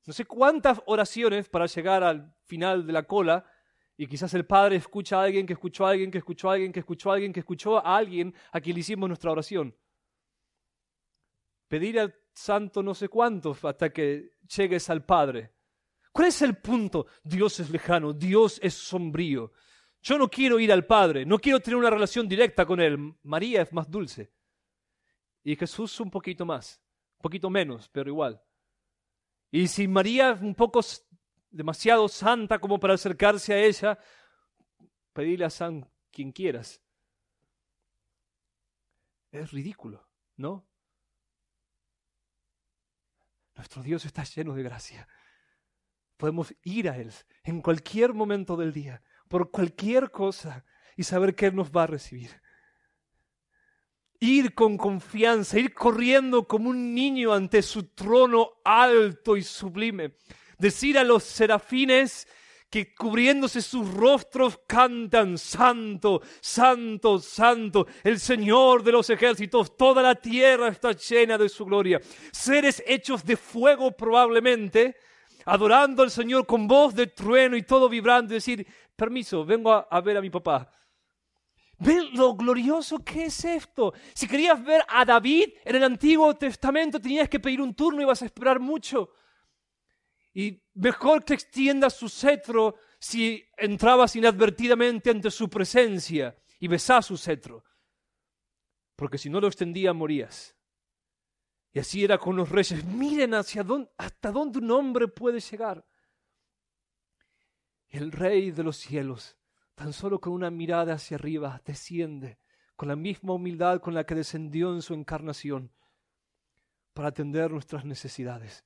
no sé cuántas oraciones para llegar al final de la cola y quizás el Padre escucha a alguien que escuchó a alguien que escuchó a alguien que escuchó a alguien que escuchó a alguien a quien le hicimos nuestra oración. Pedir al santo no sé cuántos hasta que llegues al Padre. ¿Cuál es el punto? Dios es lejano, Dios es sombrío. Yo no quiero ir al Padre, no quiero tener una relación directa con Él. María es más dulce. Y Jesús un poquito más, un poquito menos, pero igual. Y si María es un poco demasiado santa como para acercarse a ella, pedile a San quien quieras. Es ridículo, ¿no? Nuestro Dios está lleno de gracia. Podemos ir a Él en cualquier momento del día, por cualquier cosa, y saber que Él nos va a recibir ir con confianza, ir corriendo como un niño ante su trono alto y sublime. Decir a los serafines que cubriéndose sus rostros cantan, Santo, Santo, Santo, el Señor de los ejércitos, toda la tierra está llena de su gloria. Seres hechos de fuego probablemente, adorando al Señor con voz de trueno y todo vibrando decir, permiso, vengo a ver a mi papá. Ve lo glorioso que es esto. Si querías ver a David en el Antiguo Testamento, tenías que pedir un turno y vas a esperar mucho. Y mejor que extienda su cetro si entrabas inadvertidamente ante su presencia y besás su cetro. Porque si no lo extendía, morías. Y así era con los reyes. Miren hacia dónde, hasta dónde un hombre puede llegar. El rey de los cielos tan solo con una mirada hacia arriba, desciende con la misma humildad con la que descendió en su encarnación para atender nuestras necesidades.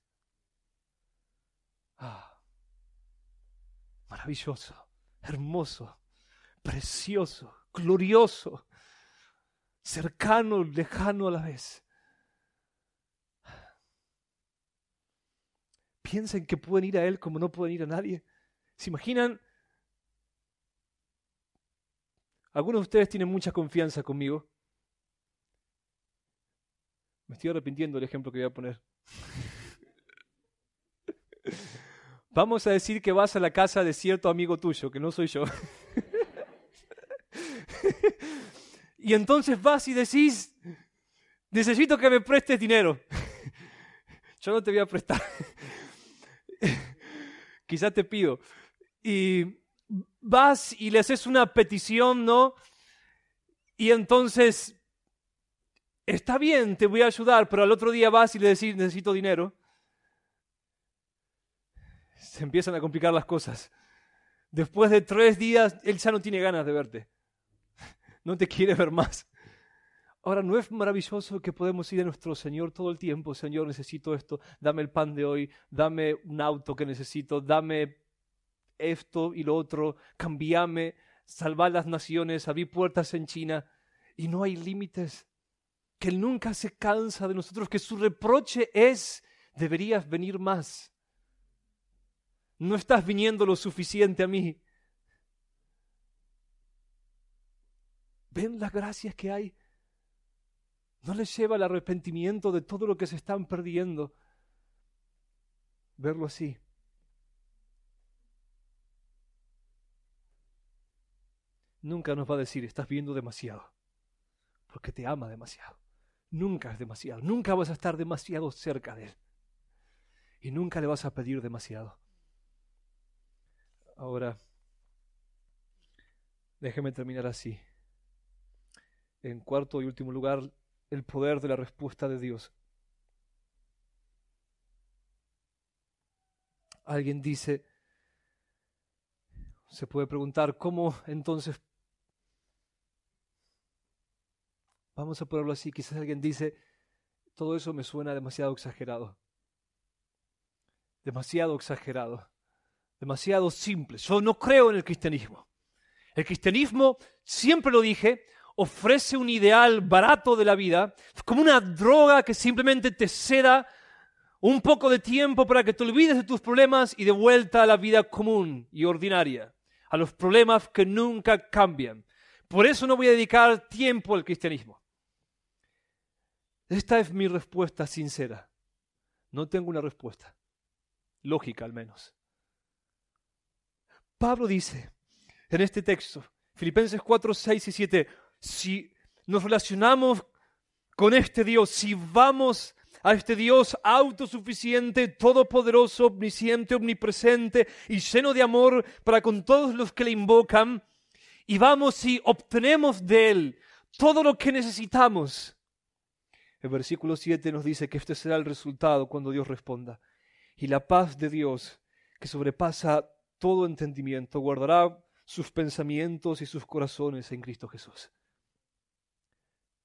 Ah, maravilloso, hermoso, precioso, glorioso, cercano, lejano a la vez. Piensen que pueden ir a Él como no pueden ir a nadie. ¿Se imaginan Algunos de ustedes tienen mucha confianza conmigo. Me estoy arrepintiendo del ejemplo que voy a poner. Vamos a decir que vas a la casa de cierto amigo tuyo, que no soy yo. y entonces vas y decís, necesito que me prestes dinero. yo no te voy a prestar. Quizás te pido. Y vas y le haces una petición, ¿no? Y entonces, está bien, te voy a ayudar, pero al otro día vas y le decís, necesito dinero. Se empiezan a complicar las cosas. Después de tres días, él ya no tiene ganas de verte. No te quiere ver más. Ahora, ¿no es maravilloso que podemos ir a nuestro Señor todo el tiempo? Señor, necesito esto, dame el pan de hoy, dame un auto que necesito, dame esto y lo otro, cambiame, salvar las naciones, abrí puertas en China. Y no hay límites. Que Él nunca se cansa de nosotros, que su reproche es, deberías venir más. No estás viniendo lo suficiente a mí. ¿Ven las gracias que hay? ¿No les lleva el arrepentimiento de todo lo que se están perdiendo? Verlo así. nunca nos va a decir, estás viendo demasiado, porque te ama demasiado. Nunca es demasiado, nunca vas a estar demasiado cerca de Él. Y nunca le vas a pedir demasiado. Ahora, déjeme terminar así. En cuarto y último lugar, el poder de la respuesta de Dios. Alguien dice, se puede preguntar, ¿cómo entonces Vamos a ponerlo así. Quizás alguien dice, todo eso me suena demasiado exagerado. Demasiado exagerado. Demasiado simple. Yo no creo en el cristianismo. El cristianismo, siempre lo dije, ofrece un ideal barato de la vida, como una droga que simplemente te ceda un poco de tiempo para que te olvides de tus problemas y de vuelta a la vida común y ordinaria, a los problemas que nunca cambian. Por eso no voy a dedicar tiempo al cristianismo. Esta es mi respuesta sincera. No tengo una respuesta, lógica al menos. Pablo dice en este texto, Filipenses 4, 6 y 7, si nos relacionamos con este Dios, si vamos a este Dios autosuficiente, todopoderoso, omnisciente, omnipresente y lleno de amor para con todos los que le invocan, y vamos y obtenemos de Él todo lo que necesitamos, el versículo 7 nos dice que este será el resultado cuando Dios responda. Y la paz de Dios, que sobrepasa todo entendimiento, guardará sus pensamientos y sus corazones en Cristo Jesús.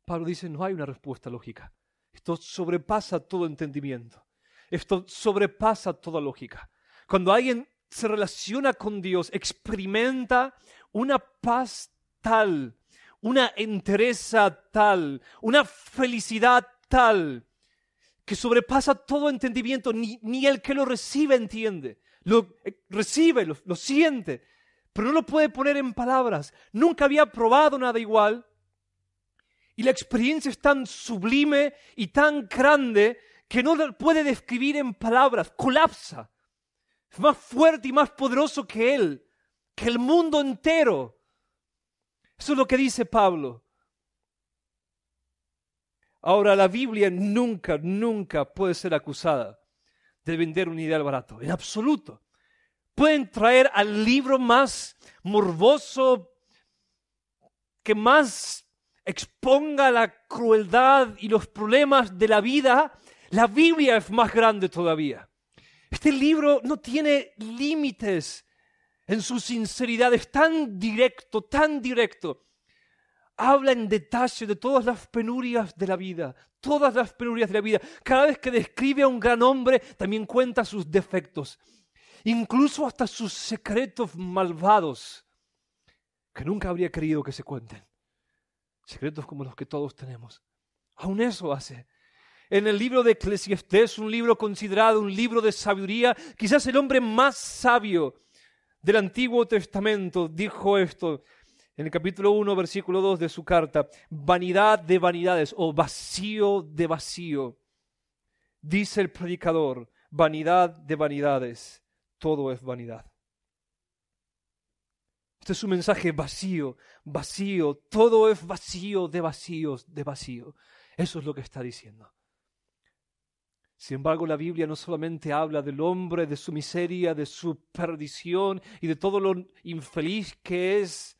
Pablo dice, no hay una respuesta lógica. Esto sobrepasa todo entendimiento. Esto sobrepasa toda lógica. Cuando alguien se relaciona con Dios, experimenta una paz tal una entereza tal, una felicidad tal, que sobrepasa todo entendimiento, ni, el que lo recibe entiende. Lo eh, recibe, lo, lo siente, pero no lo puede poner en palabras. Nunca había probado nada igual. Y la experiencia es tan sublime y tan grande que no la puede describir en palabras. Colapsa. Es más fuerte y más poderoso que él, que el mundo entero. Eso es lo que dice Pablo. Ahora, la Biblia nunca, nunca puede ser acusada de vender un ideal barato, en absoluto. Pueden traer al libro más morboso, que más exponga la crueldad y los problemas de la vida. La Biblia es más grande todavía. Este libro no tiene límites en su sinceridad, es tan directo, tan directo. Habla en detalle de todas las penurias de la vida, todas las penurias de la vida. Cada vez que describe a un gran hombre, también cuenta sus defectos, incluso hasta sus secretos malvados, que nunca habría querido que se cuenten. Secretos como los que todos tenemos. Aún eso hace en el libro de Eclesiastés, un libro considerado un libro de sabiduría, quizás el hombre más sabio del Antiguo Testamento dijo esto en el capítulo 1, versículo 2 de su carta, vanidad de vanidades o vacío de vacío. Dice el predicador, vanidad de vanidades, todo es vanidad. Este es un mensaje vacío, vacío, todo es vacío de vacíos, de vacío. Eso es lo que está diciendo. Sin embargo, la Biblia no solamente habla del hombre, de su miseria, de su perdición y de todo lo infeliz que es,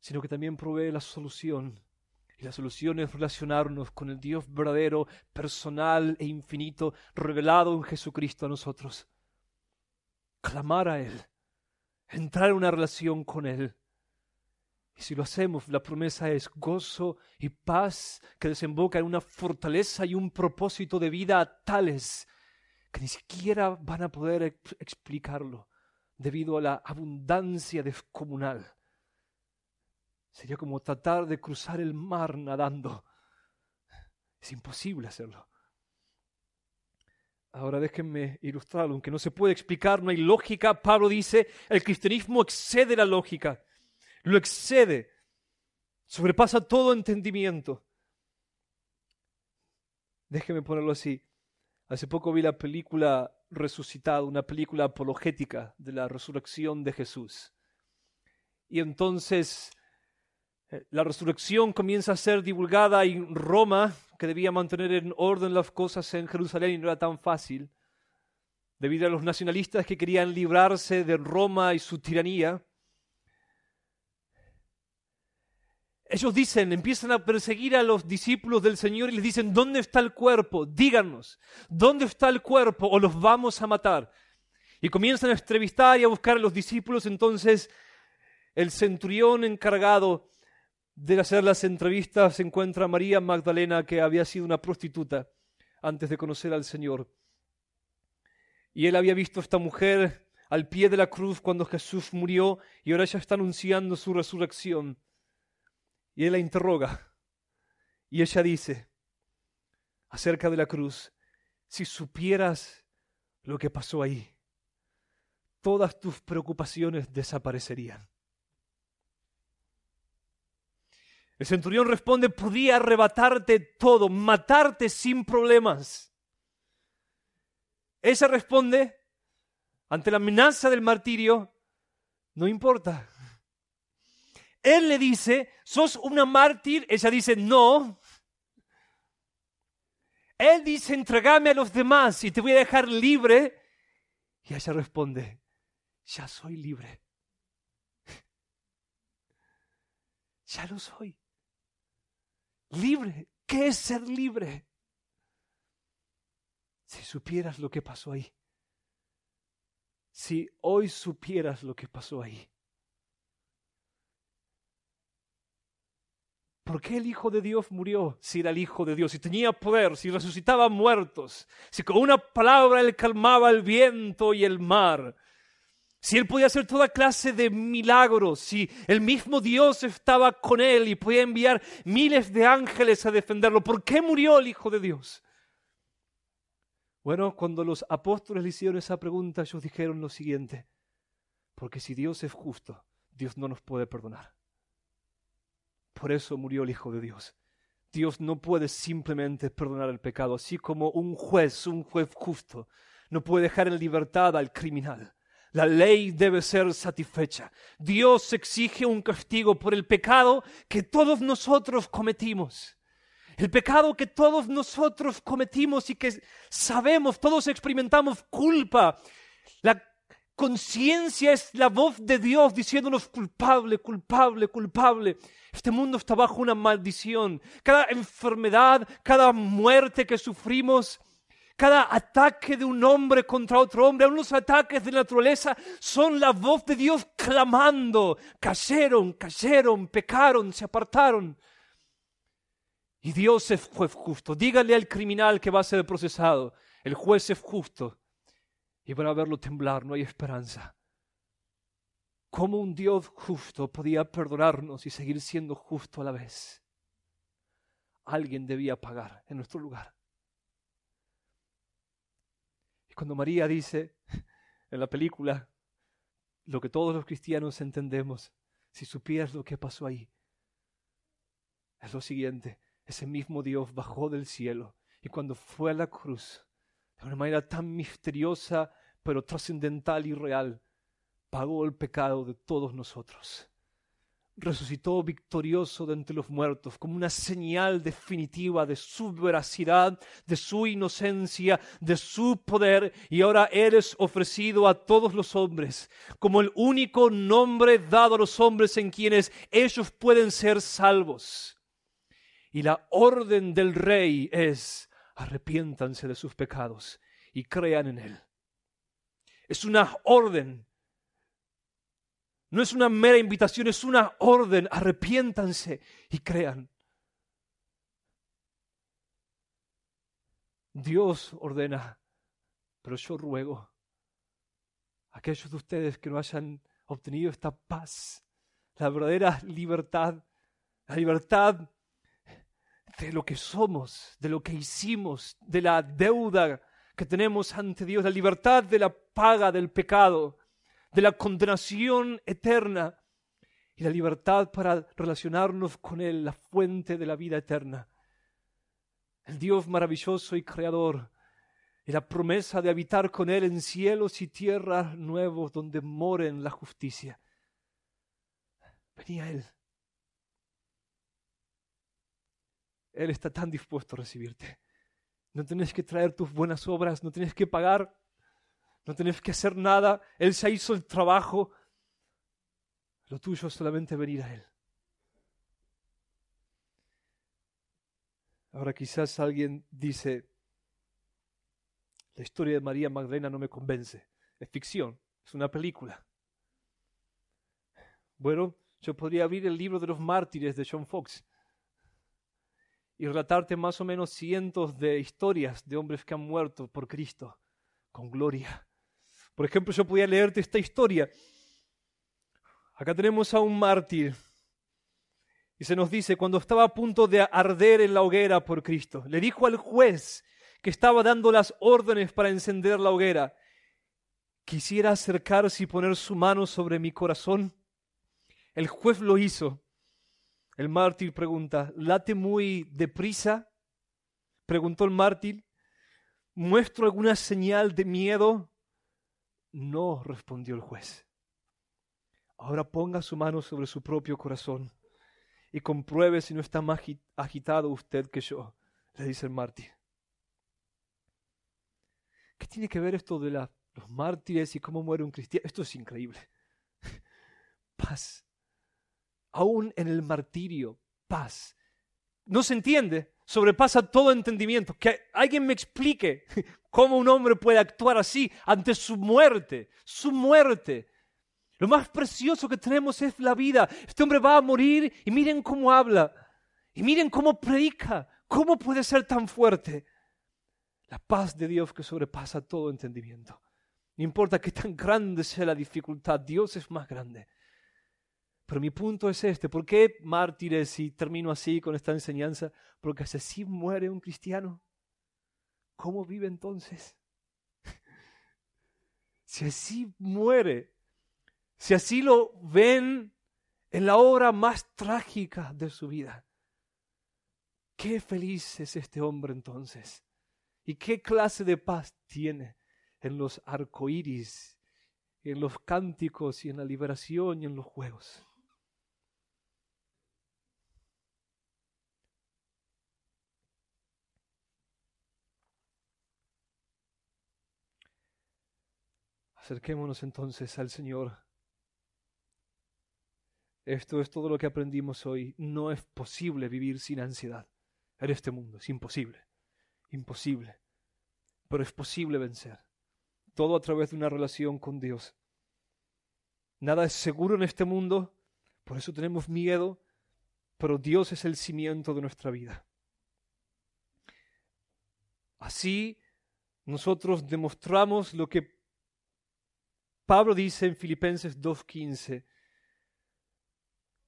sino que también provee la solución. Y la solución es relacionarnos con el Dios verdadero, personal e infinito, revelado en Jesucristo a nosotros. Clamar a Él, entrar en una relación con Él y si lo hacemos, la promesa es gozo y paz que desemboca en una fortaleza y un propósito de vida tales que ni siquiera van a poder explicarlo debido a la abundancia descomunal. Sería como tratar de cruzar el mar nadando. Es imposible hacerlo. Ahora déjenme ilustrarlo, aunque no se puede explicar, no hay lógica. Pablo dice, el cristianismo excede la lógica lo excede, sobrepasa todo entendimiento. Déjeme ponerlo así. Hace poco vi la película Resucitado, una película apologética de la resurrección de Jesús. Y entonces eh, la resurrección comienza a ser divulgada en Roma, que debía mantener en orden las cosas en Jerusalén y no era tan fácil, debido a los nacionalistas que querían librarse de Roma y su tiranía. ellos dicen, empiezan a perseguir a los discípulos del Señor y les dicen, ¿dónde está el cuerpo? Díganos, ¿dónde está el cuerpo o los vamos a matar? Y comienzan a entrevistar y a buscar a los discípulos. Entonces el centurión encargado de hacer las entrevistas encuentra a María Magdalena, que había sido una prostituta antes de conocer al Señor. Y él había visto a esta mujer al pie de la cruz cuando Jesús murió y ahora ella está anunciando su resurrección. Y él la interroga. Y ella dice acerca de la cruz, si supieras lo que pasó ahí, todas tus preocupaciones desaparecerían. El centurión responde, podía arrebatarte todo, matarte sin problemas. Ella responde, ante la amenaza del martirio, no importa. Él le dice, ¿sos una mártir? Ella dice, no. Él dice, entregame a los demás y te voy a dejar libre. Y ella responde, ya soy libre. ya lo soy. Libre. ¿Qué es ser libre? Si supieras lo que pasó ahí. Si hoy supieras lo que pasó ahí. ¿Por qué el Hijo de Dios murió si era el Hijo de Dios, si tenía poder, si resucitaba muertos, si con una palabra él calmaba el viento y el mar? Si él podía hacer toda clase de milagros, si el mismo Dios estaba con él y podía enviar miles de ángeles a defenderlo, ¿por qué murió el Hijo de Dios? Bueno, cuando los apóstoles le hicieron esa pregunta, ellos dijeron lo siguiente, porque si Dios es justo, Dios no nos puede perdonar. Por eso murió el Hijo de Dios. Dios no puede simplemente perdonar el pecado, así como un juez, un juez justo, no puede dejar en libertad al criminal. La ley debe ser satisfecha. Dios exige un castigo por el pecado que todos nosotros cometimos. El pecado que todos nosotros cometimos y que sabemos, todos experimentamos culpa. La conciencia es la voz de Dios diciéndonos culpable, culpable, culpable. Este mundo está bajo una maldición. Cada enfermedad, cada muerte que sufrimos, cada ataque de un hombre contra otro hombre, aun los ataques de naturaleza son la voz de Dios clamando, cayeron, cayeron, pecaron, se apartaron. Y Dios es juez justo. Dígale al criminal que va a ser procesado, el juez es justo y a verlo temblar no hay esperanza. ¿Cómo un Dios justo podía perdonarnos y seguir siendo justo a la vez? Alguien debía pagar en nuestro lugar. Y cuando María dice en la película lo que todos los cristianos entendemos, si supieras lo que pasó ahí, es lo siguiente, ese mismo Dios bajó del cielo y cuando fue a la cruz, de una manera tan misteriosa, pero trascendental y real, pagó el pecado de todos nosotros. Resucitó victorioso de entre los muertos como una señal definitiva de su veracidad, de su inocencia, de su poder, y ahora eres ofrecido a todos los hombres como el único nombre dado a los hombres en quienes ellos pueden ser salvos. Y la orden del rey es arrepiéntanse de sus pecados y crean en Él. Es una orden. No es una mera invitación, es una orden. Arrepiéntanse y crean. Dios ordena, pero yo ruego a aquellos de ustedes que no hayan obtenido esta paz, la verdadera libertad, la libertad de lo que somos, de lo que hicimos, de la deuda que tenemos ante Dios, la libertad de la paga del pecado, de la condenación eterna y la libertad para relacionarnos con Él, la fuente de la vida eterna. El Dios maravilloso y creador, y la promesa de habitar con Él en cielos y tierras nuevos donde moren la justicia. Venía Él Él está tan dispuesto a recibirte. No tienes que traer tus buenas obras, no tienes que pagar, no tienes que hacer nada. Él se hizo el trabajo. Lo tuyo es solamente venir a Él. Ahora quizás alguien dice, la historia de María Magdalena no me convence. Es ficción, es una película. Bueno, yo podría abrir el libro de los mártires de John Fox y relatarte más o menos cientos de historias de hombres que han muerto por Cristo con gloria. Por ejemplo, yo podía leerte esta historia. Acá tenemos a un mártir y se nos dice, cuando estaba a punto de arder en la hoguera por Cristo, le dijo al juez que estaba dando las órdenes para encender la hoguera, quisiera acercarse y poner su mano sobre mi corazón. El juez lo hizo el mártir pregunta, ¿late muy deprisa? Preguntó el mártir, ¿muestro alguna señal de miedo? No, respondió el juez. Ahora ponga su mano sobre su propio corazón y compruebe si no está más agitado usted que yo, le dice el mártir. ¿Qué tiene que ver esto de los mártires y cómo muere un cristiano? Esto es increíble. Paz aún en el martirio, paz. No se entiende, sobrepasa todo entendimiento. Que alguien me explique cómo un hombre puede actuar así ante su muerte, su muerte. Lo más precioso que tenemos es la vida. Este hombre va a morir y miren cómo habla, y miren cómo predica, cómo puede ser tan fuerte. La paz de Dios que sobrepasa todo entendimiento. No importa qué tan grande sea la dificultad, Dios es más grande. Pero mi punto es este, ¿por qué mártires y termino así con esta enseñanza? Porque si así muere un cristiano, ¿cómo vive entonces? si así muere, si así lo ven en la hora más trágica de su vida, qué feliz es este hombre entonces. ¿Y qué clase de paz tiene en los arcoíris, en los cánticos y en la liberación y en los juegos? Acerquémonos entonces al Señor. Esto es todo lo que aprendimos hoy. No es posible vivir sin ansiedad en este mundo. Es imposible. Imposible. Pero es posible vencer. Todo a través de una relación con Dios. Nada es seguro en este mundo. Por eso tenemos miedo. Pero Dios es el cimiento de nuestra vida. Así nosotros demostramos lo que Pablo dice en Filipenses 2.15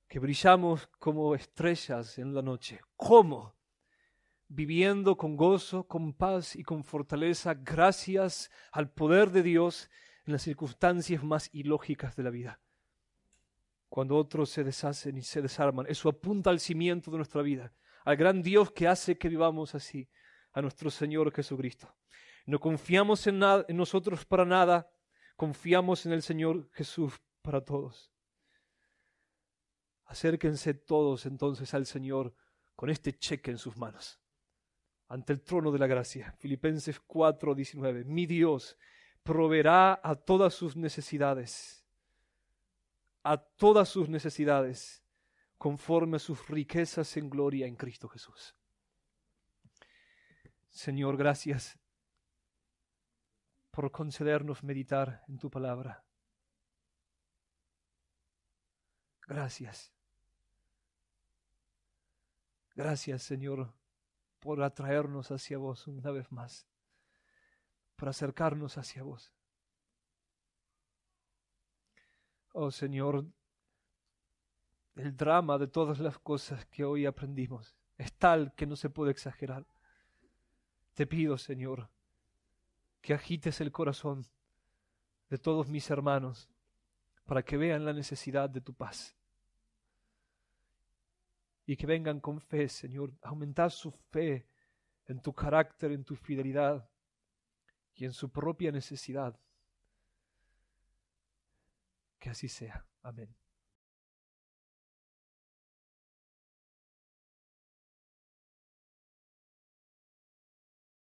que brillamos como estrellas en la noche. ¿Cómo? Viviendo con gozo, con paz y con fortaleza gracias al poder de Dios en las circunstancias más ilógicas de la vida. Cuando otros se deshacen y se desarman, eso apunta al cimiento de nuestra vida, al gran Dios que hace que vivamos así, a nuestro Señor Jesucristo. No confiamos en, en nosotros para nada, Confiamos en el Señor Jesús para todos. Acérquense todos entonces al Señor con este cheque en sus manos, ante el trono de la gracia. Filipenses 4:19. Mi Dios proveerá a todas sus necesidades, a todas sus necesidades, conforme a sus riquezas en gloria en Cristo Jesús. Señor, gracias por concedernos meditar en tu palabra. Gracias. Gracias, Señor, por atraernos hacia vos una vez más, por acercarnos hacia vos. Oh Señor, el drama de todas las cosas que hoy aprendimos es tal que no se puede exagerar. Te pido, Señor, que agites el corazón de todos mis hermanos para que vean la necesidad de tu paz. Y que vengan con fe, Señor, aumentar su fe en tu carácter, en tu fidelidad y en su propia necesidad. Que así sea. Amén.